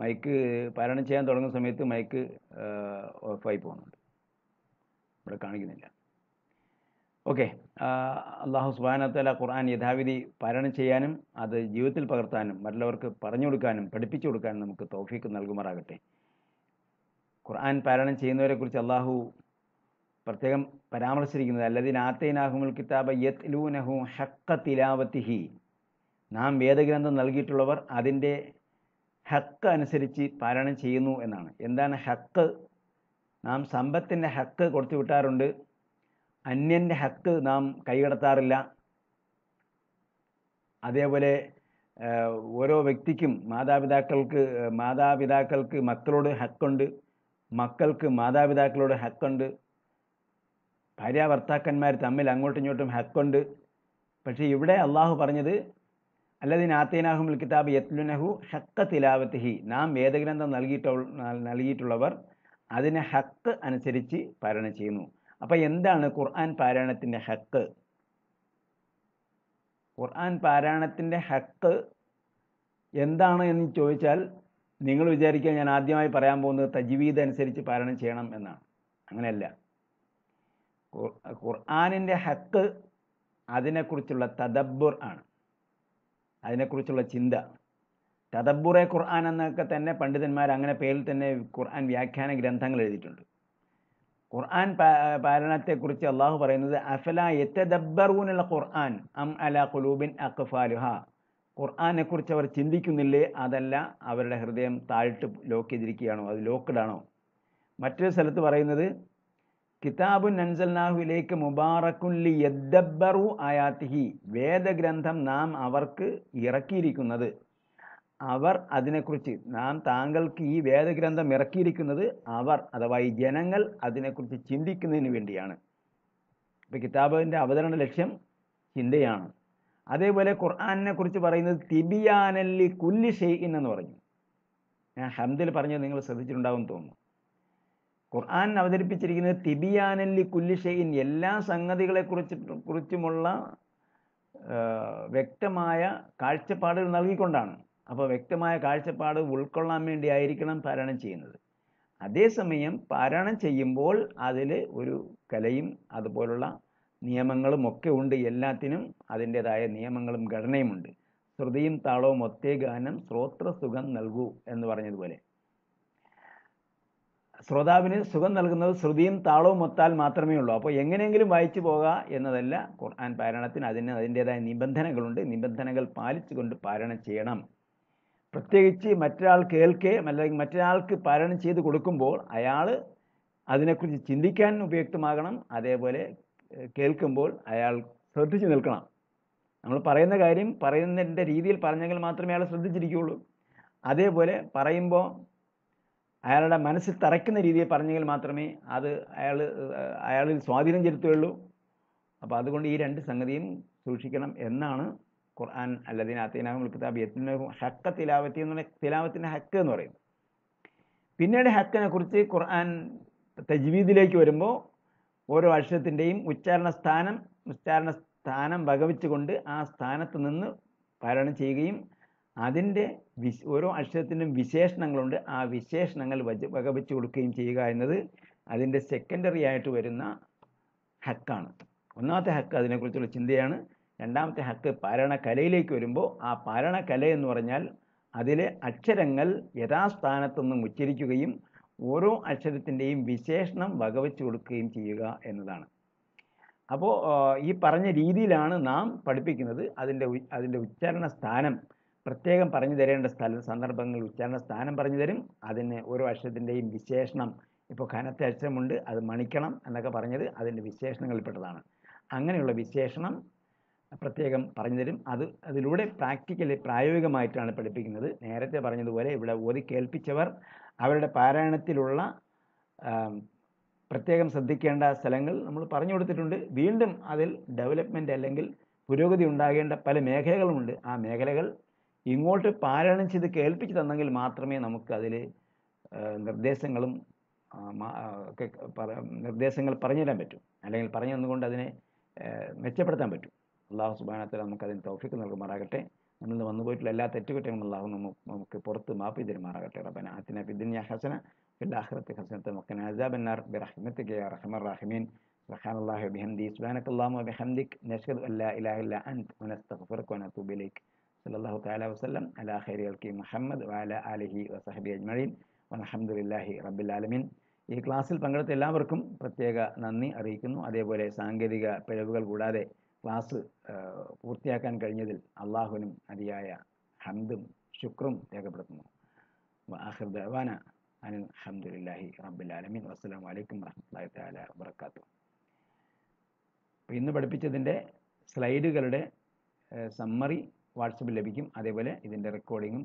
മൈക്ക് പാരായണം ചെയ്യാൻ തുടങ്ങുന്ന സമയത്ത് മൈക്ക് ഓഫായി പോകുന്നുണ്ട് ഇവിടെ കാണിക്കുന്നില്ല ഓക്കെ അള്ളാഹു സുബാനത്തല ഖുർആൻ യഥാവിധി പാരായണം ചെയ്യാനും അത് ജീവിതത്തിൽ പകർത്താനും മറ്റുള്ളവർക്ക് പറഞ്ഞു കൊടുക്കാനും പഠിപ്പിച്ചു കൊടുക്കാനും നമുക്ക് തോഫീക്ക് നൽകുമാറാകട്ടെ ഖുർആൻ പാരായണം ചെയ്യുന്നവരെക്കുറിച്ച് അള്ളാഹു പ്രത്യേകം പരാമർശിച്ചിരിക്കുന്നത് അല്ലതിന് ആത്തേനാഹുമുൽ കിതാബ് ലൂനഹു ഹക്ക തിലാവത്തിഹി നാം വേദഗ്രന്ഥം നൽകിയിട്ടുള്ളവർ അതിൻ്റെ ഹക്ക് അനുസരിച്ച് പാരായണം ചെയ്യുന്നു എന്നാണ് എന്താണ് ഹക്ക് നാം സമ്പത്തിൻ്റെ ഹക്ക് കൊടുത്തു വിട്ടാറുണ്ട് അന്യൻ്റെ ഹക്ക് നാം കൈകടത്താറില്ല അതേപോലെ ഓരോ വ്യക്തിക്കും മാതാപിതാക്കൾക്ക് മാതാപിതാക്കൾക്ക് മക്കളോട് ഹക്കുണ്ട് മക്കൾക്ക് മാതാപിതാക്കളോട് ഹക്കുണ്ട് ഭാര്യ ഭർത്താക്കന്മാർ തമ്മിൽ അങ്ങോട്ടും ഇങ്ങോട്ടും ഹക്കുണ്ട് പക്ഷേ ഇവിടെ അള്ളാഹു പറഞ്ഞത് അല്ലതിന് ആത്തേനാഹുൽ കിതാബ് യത്ലുനഹു ഹക്ക തിലാവത്തിഹി നാം വേദഗ്രന്ഥം നൽകിയിട്ട നൽകിയിട്ടുള്ളവർ അതിനെ ഹക്ക് അനുസരിച്ച് പാരായണം ചെയ്യുന്നു അപ്പോൾ എന്താണ് ഖുർആൻ പാരായണത്തിൻ്റെ ഹക്ക് ഖുർആൻ പാരായണത്തിൻ്റെ ഹക്ക് എന്താണ് എന്ന് ചോദിച്ചാൽ നിങ്ങൾ വിചാരിക്കുക ഞാൻ ആദ്യമായി പറയാൻ പോകുന്നത് തജ്വീദ് അനുസരിച്ച് പാരായണം ചെയ്യണം എന്നാണ് അങ്ങനെയല്ല ഖുർആാനിൻ്റെ ഹക്ക് അതിനെക്കുറിച്ചുള്ള തദബ്ബുർ ആണ് അതിനെക്കുറിച്ചുള്ള ചിന്ത തദബുറെ ഖുർആൻ എന്നൊക്കെ തന്നെ പണ്ഡിതന്മാർ അങ്ങനെ പേരിൽ തന്നെ ഖുർആൻ വ്യാഖ്യാന ഗ്രന്ഥങ്ങൾ എഴുതിയിട്ടുണ്ട് ഖുർആൻ പാലനത്തെക്കുറിച്ച് അള്ളാഹു പറയുന്നത് അഫല യത്തദബ്ബറൂനുള്ള ഖുർആൻ അം അല കുലൂബിൻ അഖ്ഫാലുഹ കുറിച്ച് അവർ ചിന്തിക്കുന്നില്ലേ അതല്ല അവരുടെ ഹൃദയം താഴ്ത്ത് ലോക്ക് ചെയ്തിരിക്കുകയാണോ അത് ലോക്ക്ഡാണോ മറ്റൊരു സ്ഥലത്ത് പറയുന്നത് കിതാബു നൻസൽനാഹുലേക്ക് മുബാറക്കുല്ലി യദ്ദബ്ബറു ആയാത്തിഹി വേദഗ്രന്ഥം നാം അവർക്ക് ഇറക്കിയിരിക്കുന്നത് അവർ അതിനെക്കുറിച്ച് നാം താങ്കൾക്ക് ഈ വേദഗ്രന്ഥം ഇറക്കിയിരിക്കുന്നത് അവർ അഥവാ ഈ ജനങ്ങൾ അതിനെക്കുറിച്ച് ചിന്തിക്കുന്നതിന് വേണ്ടിയാണ് ഇപ്പോൾ കിതാബിൻ്റെ അവതരണ ലക്ഷ്യം ചിന്തയാണ് അതേപോലെ ഖുർആാനിനെ കുറിച്ച് പറയുന്നത് തിബിയാനല്ലി കുല്ലി ഷെയ്ഖിൻ എന്ന് പറഞ്ഞു ഞാൻ ഹംദിൽ പറഞ്ഞത് നിങ്ങൾ ശ്രദ്ധിച്ചിട്ടുണ്ടാകും തോന്നുന്നു ഖുർആൻ അവതരിപ്പിച്ചിരിക്കുന്നത് തിബിയാനല്ലി കുല്ലിഷയിൻ എല്ലാ സംഗതികളെ കുറിച്ച് കുറിച്ചുമുള്ള വ്യക്തമായ കാഴ്ചപ്പാടുകൾ നൽകിക്കൊണ്ടാണ് അപ്പോൾ വ്യക്തമായ കാഴ്ചപ്പാട് ഉൾക്കൊള്ളാൻ വേണ്ടി ആയിരിക്കണം പാരായണം ചെയ്യുന്നത് അതേസമയം പാരായണം ചെയ്യുമ്പോൾ അതിൽ ഒരു കലയും അതുപോലുള്ള നിയമങ്ങളും ഒക്കെ ഉണ്ട് എല്ലാത്തിനും അതിൻ്റെതായ നിയമങ്ങളും ഘടനയുമുണ്ട് ശ്രുതിയും താളവും ഒത്തേ ഗാനം സുഖം നൽകൂ എന്ന് പറഞ്ഞതുപോലെ ശ്രോതാവിന് സുഖം നൽകുന്നത് ശ്രുതിയും താളവും ഒത്താൽ മാത്രമേ ഉള്ളൂ അപ്പോൾ എങ്ങനെയെങ്കിലും വായിച്ചു പോകുക എന്നതല്ല ഖുർആൻ പാരായണത്തിന് അതിന് അതിൻ്റേതായ നിബന്ധനകളുണ്ട് നിബന്ധനകൾ പാലിച്ചുകൊണ്ട് പാരായണം ചെയ്യണം പ്രത്യേകിച്ച് മറ്റൊരാൾ കേൾക്കേ അല്ലെങ്കിൽ മറ്റൊരാൾക്ക് പാരായണം ചെയ്ത് കൊടുക്കുമ്പോൾ അയാൾ അതിനെക്കുറിച്ച് ചിന്തിക്കാൻ ഉപയുക്തമാകണം അതേപോലെ കേൾക്കുമ്പോൾ അയാൾ ശ്രദ്ധിച്ചു നിൽക്കണം നമ്മൾ പറയുന്ന കാര്യം പറയുന്നതിൻ്റെ രീതിയിൽ പറഞ്ഞെങ്കിൽ മാത്രമേ അയാൾ ശ്രദ്ധിച്ചിരിക്കുകയുള്ളൂ അതേപോലെ പറയുമ്പോൾ അയാളുടെ മനസ്സിൽ തറയ്ക്കുന്ന രീതിയിൽ പറഞ്ഞെങ്കിൽ മാത്രമേ അത് അയാൾ അയാളിൽ സ്വാധീനം ചെലുത്തുകയുള്ളൂ അപ്പോൾ അതുകൊണ്ട് ഈ രണ്ട് സംഗതിയും സൂക്ഷിക്കണം എന്നാണ് ഖുർആൻ അല്ലതിന് അത്തീനാഹുൽ കിതാബ് യത്തിനും ഹക്ക തിലാവത്തി എന്ന് പറഞ്ഞാൽ തിലാവത്തിൻ്റെ ഹക്ക് എന്ന് പറയുന്നത് പിന്നീട് ഹക്കിനെ കുറിച്ച് ഖുർആൻ തജ്വീദിലേക്ക് വരുമ്പോൾ ഓരോ അക്ഷരത്തിൻ്റെയും ഉച്ചാരണ സ്ഥാനം ഉച്ചാരണ സ്ഥാനം വകവെച്ചുകൊണ്ട് ആ സ്ഥാനത്ത് നിന്ന് പാരായണം ചെയ്യുകയും അതിൻ്റെ വിശ് ഓരോ അക്ഷരത്തിനും വിശേഷണങ്ങളുണ്ട് ആ വിശേഷണങ്ങൾ വജ വകവെച്ച് കൊടുക്കുകയും ചെയ്യുക എന്നത് അതിൻ്റെ സെക്കൻഡറി ആയിട്ട് വരുന്ന ഹക്കാണ് ഒന്നാമത്തെ ഹക്ക് അതിനെക്കുറിച്ചുള്ള ചിന്തയാണ് രണ്ടാമത്തെ ഹക്ക് പാരണകലയിലേക്ക് വരുമ്പോൾ ആ പാരണകല എന്ന് പറഞ്ഞാൽ അതിലെ അക്ഷരങ്ങൾ യഥാസ്ഥാനത്തൊന്നും ഉച്ചരിക്കുകയും ഓരോ അക്ഷരത്തിൻ്റെയും വിശേഷണം വകവെച്ച് കൊടുക്കുകയും ചെയ്യുക എന്നതാണ് അപ്പോൾ ഈ പറഞ്ഞ രീതിയിലാണ് നാം പഠിപ്പിക്കുന്നത് അതിൻ്റെ അതിൻ്റെ ഉച്ചാരണ സ്ഥാനം പ്രത്യേകം പറഞ്ഞു തരേണ്ട സ്ഥല സന്ദർഭങ്ങൾ ഉച്ചാരണ സ്ഥാനം പറഞ്ഞു തരും അതിന് ഓരോ അക്ഷരത്തിൻ്റെയും വിശേഷണം ഇപ്പോൾ കനത്തെ അക്ഷരമുണ്ട് അത് മണിക്കണം എന്നൊക്കെ പറഞ്ഞത് അതിൻ്റെ വിശേഷണങ്ങളിൽപ്പെട്ടതാണ് അങ്ങനെയുള്ള വിശേഷണം പ്രത്യേകം പറഞ്ഞു തരും അത് അതിലൂടെ പ്രാക്ടിക്കലി പ്രായോഗികമായിട്ടാണ് പഠിപ്പിക്കുന്നത് നേരത്തെ പറഞ്ഞതുപോലെ ഇവിടെ ഓതി കേൾപ്പിച്ചവർ അവരുടെ പാരായണത്തിലുള്ള പ്രത്യേകം ശ്രദ്ധിക്കേണ്ട സ്ഥലങ്ങൾ നമ്മൾ പറഞ്ഞു കൊടുത്തിട്ടുണ്ട് വീണ്ടും അതിൽ ഡെവലപ്മെൻറ്റ് അല്ലെങ്കിൽ പുരോഗതി ഉണ്ടാകേണ്ട പല മേഖലകളുമുണ്ട് ആ മേഖലകൾ ഇങ്ങോട്ട് പാരായണം ചെയ്ത് കേൾപ്പിച്ച് തന്നെങ്കിൽ മാത്രമേ നമുക്ക് അതിൽ നിർദ്ദേശങ്ങളും ഒക്കെ നിർദ്ദേശങ്ങൾ പറഞ്ഞു തരാൻ പറ്റും അല്ലെങ്കിൽ പറഞ്ഞു തന്നുകൊണ്ട് അതിനെ മെച്ചപ്പെടുത്താൻ പറ്റും അള്ളാഹു സുബാനത്തിൽ നമുക്ക് അതിന് തൗഫിക്ക് നൽകുമാറാകട്ടെ നമ്മൾ വന്നു പോയിട്ടുള്ള എല്ലാ തെറ്റുകുറ്റങ്ങളും അള്ളാഹു നമുക്ക് പുറത്ത് മാപ്പി തരുമാറാകട്ടെ റബ്ബൻ ആത്തിന ഫിദ്ദുനിയ ഹസന ഫിൽ ആഖിറത്തി ഹസനത്തെ മക്കന അസാബ് അന്നാർ ബിറഹ്മത്തിക യാ റഹ്മർ റഹ്മീൻ റഹാൻ അള്ളാഹു ബിഹന്ദി سبحانك اللهم وبحمدك نشهد أن لا إله إلا സല്ലാഹു താല വസ്ലം അലാ ഹൈരി അൽക്കി മുഹമ്മദ് വാല അലഹി വസഹബി അജ്മഴീൻ അലഹമുല്ലാഹി റബ്ബിലാലമീൻ ഈ ക്ലാസ്സിൽ പങ്കെടുത്ത എല്ലാവർക്കും പ്രത്യേക നന്ദി അറിയിക്കുന്നു അതേപോലെ സാങ്കേതിക പിഴവുകൾ കൂടാതെ ക്ലാസ് പൂർത്തിയാക്കാൻ കഴിഞ്ഞതിൽ അള്ളാഹുവിനും അതിയായ ഹംദും ശുക്രും രേഖപ്പെടുത്തുന്നു ആഹിർ ദവാന അനിൽ അഹമ്മദില്ലാഹി റബ്ബിലാലമീൻ വസ്സലാം വലൈക്കും വറഹമുല്ലാഹി താല വബർക്കാത്തു ഇന്ന് പഠിപ്പിച്ചതിൻ്റെ സ്ലൈഡുകളുടെ സമ്മറി വാട്സപ്പിൽ ലഭിക്കും അതേപോലെ ഇതിൻ്റെ റെക്കോർഡിങ്ങും